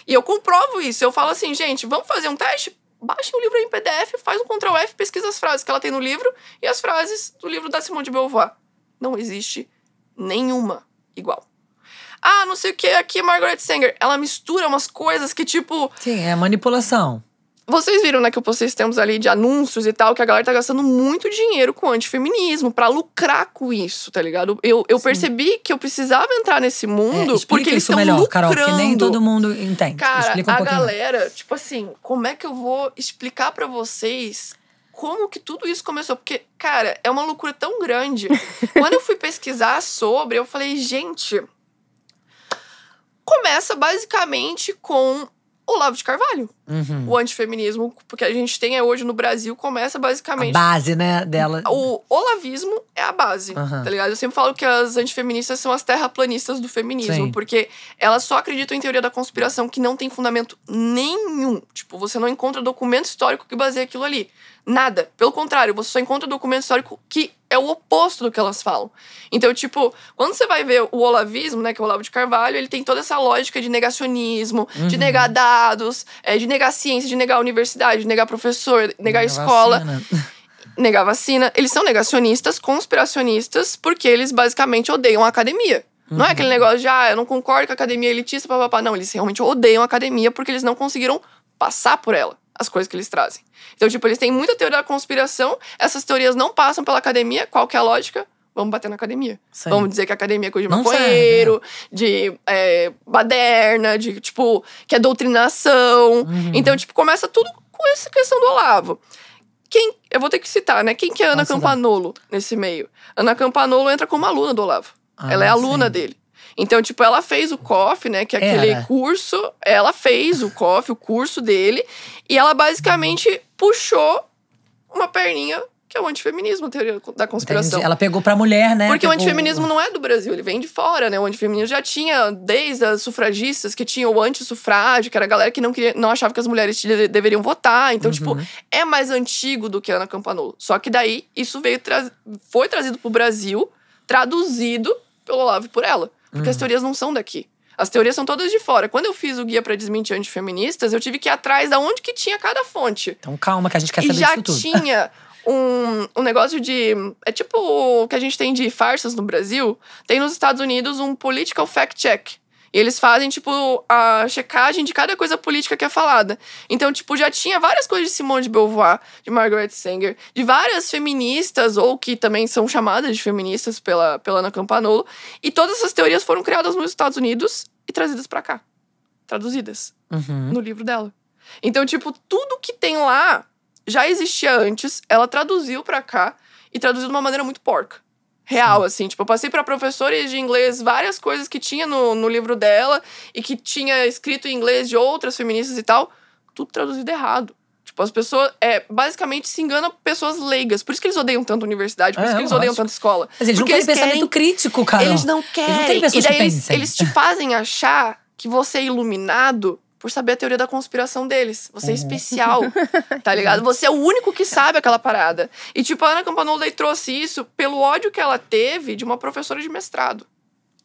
E eu comprovo isso. Eu falo assim, gente, vamos fazer um teste? Baixa o livro em PDF, faz um Ctrl F, pesquisa as frases que ela tem no livro e as frases do livro da Simone de Beauvoir. Não existe nenhuma igual. Ah, não sei o que, aqui é Margaret Sanger. Ela mistura umas coisas que, tipo. Sim, é manipulação. Vocês viram, né, que eu postei esses ali de anúncios e tal, que a galera tá gastando muito dinheiro com antifeminismo para lucrar com isso, tá ligado? Eu, eu percebi que eu precisava entrar nesse é, mundo é, porque eles estão melhor, lucrando. Carol, que nem todo mundo entende. Cara, um a galera, tipo assim, como é que eu vou explicar para vocês como que tudo isso começou? Porque, cara, é uma loucura tão grande. Quando eu fui pesquisar sobre, eu falei, gente, começa basicamente com Olavo de Carvalho. Uhum. O antifeminismo porque a gente tem hoje no Brasil começa basicamente. A base, né, dela. O olavismo é a base, uhum. tá ligado? Eu sempre falo que as antifeministas são as terraplanistas do feminismo, Sim. porque elas só acreditam em teoria da conspiração que não tem fundamento nenhum. Tipo, você não encontra documento histórico que baseia aquilo ali. Nada. Pelo contrário, você só encontra documento histórico que é o oposto do que elas falam. Então, tipo, quando você vai ver o olavismo, né, que é o Olavo de Carvalho, ele tem toda essa lógica de negacionismo, uhum. de negar dados, é, de negar ciência, de negar universidade, de negar professor, negar, escola. Vacina. Negar vacina. Eles são negacionistas, conspiracionistas, porque eles basicamente odeiam a academia. Uhum. Não é uhum. aquele negócio de, ah, eu não concordo com a academia elitista, papapá. Não, eles realmente odeiam a academia porque eles não conseguiram passar por ela as coisas que eles trazem. Então, tipo, eles têm muita teoria da conspiração, essas teorias não passam pela academia, qual que é a lógica? Vamos bater na academia. Sim. Vamos dizer que a academia é coisa de maconheiro, né? de é, baderna, de, tipo, que é doutrinação. Uhum. Então, tipo, começa tudo com essa questão do Olavo. Quem, eu vou ter que citar, né? Quem que é Ana Nossa, Campanolo dá. nesse meio? Ana Campanolo entra como aluna do Olavo. Ah, Ela é aluna sim. dele. Então, tipo, ela fez o COF, né? Que é aquele Era. curso. Ela fez o COF, o curso dele. E ela basicamente puxou uma perninha que é o antifeminismo, a teoria da conspiração. Entendi. Ela pegou pra mulher, né? Porque pegou... o antifeminismo não é do Brasil, ele vem de fora, né? O antifeminismo já tinha, desde as sufragistas, que tinha o antissufrágio, que era a galera que não, queria, não achava que as mulheres deveriam votar. Então, tipo, uhum. tipo, é mais antigo do que Ana Campanolo. Só que daí, isso veio tra foi trazido pro Brasil, traduzido pelo Olavo e por ela. Porque uhum. as teorias não são daqui. As teorias são todas de fora. Quando eu fiz o guia para desmentir antifeministas, eu tive que ir atrás da onde que tinha cada fonte. Então calma que a gente quer saber e já disso tudo. tinha um, um negócio de é tipo o que a gente tem de farsas no Brasil, tem nos Estados Unidos um political fact check. E eles fazem, tipo, a checagem de cada coisa política que é falada. Então, tipo, já tinha várias coisas de Simone de Beauvoir, de Margaret Sanger, de várias feministas, ou que também são chamadas de feministas pela, pela Ana Campanolo. E todas essas teorias foram criadas nos Estados Unidos e trazidas para cá. Traduzidas. Uhum. No livro dela. Então, tipo, tudo que tem lá já existia antes, ela traduziu para cá e traduziu de uma maneira muito porca real, Sim. assim. Tipo, eu passei para professores de inglês várias coisas que tinha no, no livro dela e que tinha escrito em inglês de outras feministas e tal, tudo traduzido errado. Tipo, as pessoas. É, basicamente se engana pessoas leigas. Por isso que eles odeiam tanto universidade, por é, isso que eles odeiam tanto escola. Mas eles porque não têm pensamento querem, crítico, cara. Eles não querem. Eles não pessoas e daí eles, eles te fazem achar que você é iluminado por saber a teoria da conspiração deles. Você é, é. especial, tá ligado? É. Você é o único que sabe aquela parada. E, tipo, a Ana Campanola trouxe isso pelo ódio que ela teve de uma professora de mestrado.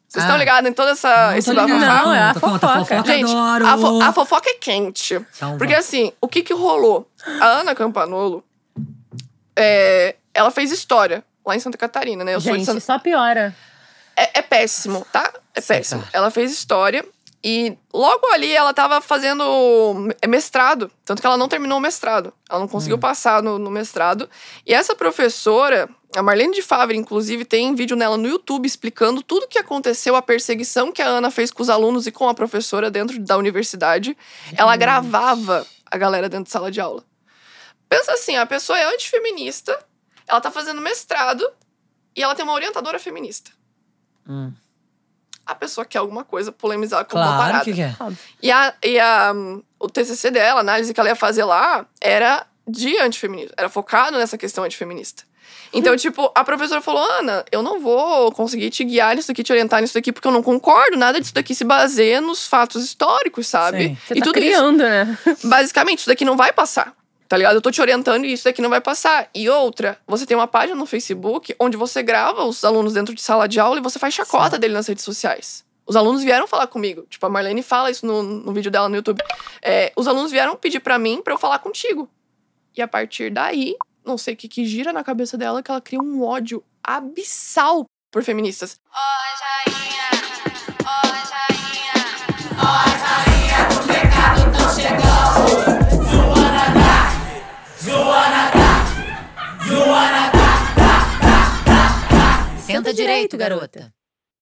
Vocês estão ah, ligados em toda essa. Esse ligado, não, é a fofoca. fofoca. Gente, a, fo a, fofoca é quente. Então, porque vai. assim, o que que rolou? A Ana Campanolo, é, ela fez história lá em Santa Catarina, né? Eu Gente, sou de Santa... só piora. É, é péssimo, tá? É péssimo. Tá. Ela fez história e logo ali ela estava fazendo mestrado, tanto que ela não terminou o mestrado. Ela não conseguiu hum. passar no, no, mestrado. E essa professora, a Marlene de Favre, inclusive, tem vídeo nela no YouTube explicando tudo o que aconteceu, a perseguição que a Ana fez com os alunos e com a professora dentro da universidade. Ela gravava a galera dentro de sala de aula. Pensa assim, a pessoa é antifeminista, ela tá fazendo mestrado e ela tem uma orientadora feminista. Hum a pessoa quer alguma coisa polemizar com claro uma parada. que quer. E, a, e a, o TCC dela, a análise que ela ia fazer lá, era de antifeminismo. Era focado nessa questão antifeminista. Então, hum. tipo, a professora falou: Ana, eu não vou conseguir te guiar nisso aqui, te orientar nisso aqui, porque eu não concordo. Nada disso daqui se baseia nos fatos históricos, sabe? Sim. Você e tá tudo criando, isso, né? Basicamente, isso daqui não vai passar tá ligado? Eu tô te orientando e isso daqui não vai passar. E outra, você tem uma página no Facebook onde você grava os alunos dentro de sala de aula e você faz chacota Sim. dele nas redes sociais. Os alunos vieram falar comigo. Tipo, a Marlene fala isso no, no vídeo dela no YouTube. É, os alunos vieram pedir para mim para eu falar contigo. E a partir daí, não sei o que, que gira na cabeça dela, que ela cria um ódio abissal por feministas. Oh, joinha, oh, joinha, oh, joinha. Canta direito, garota.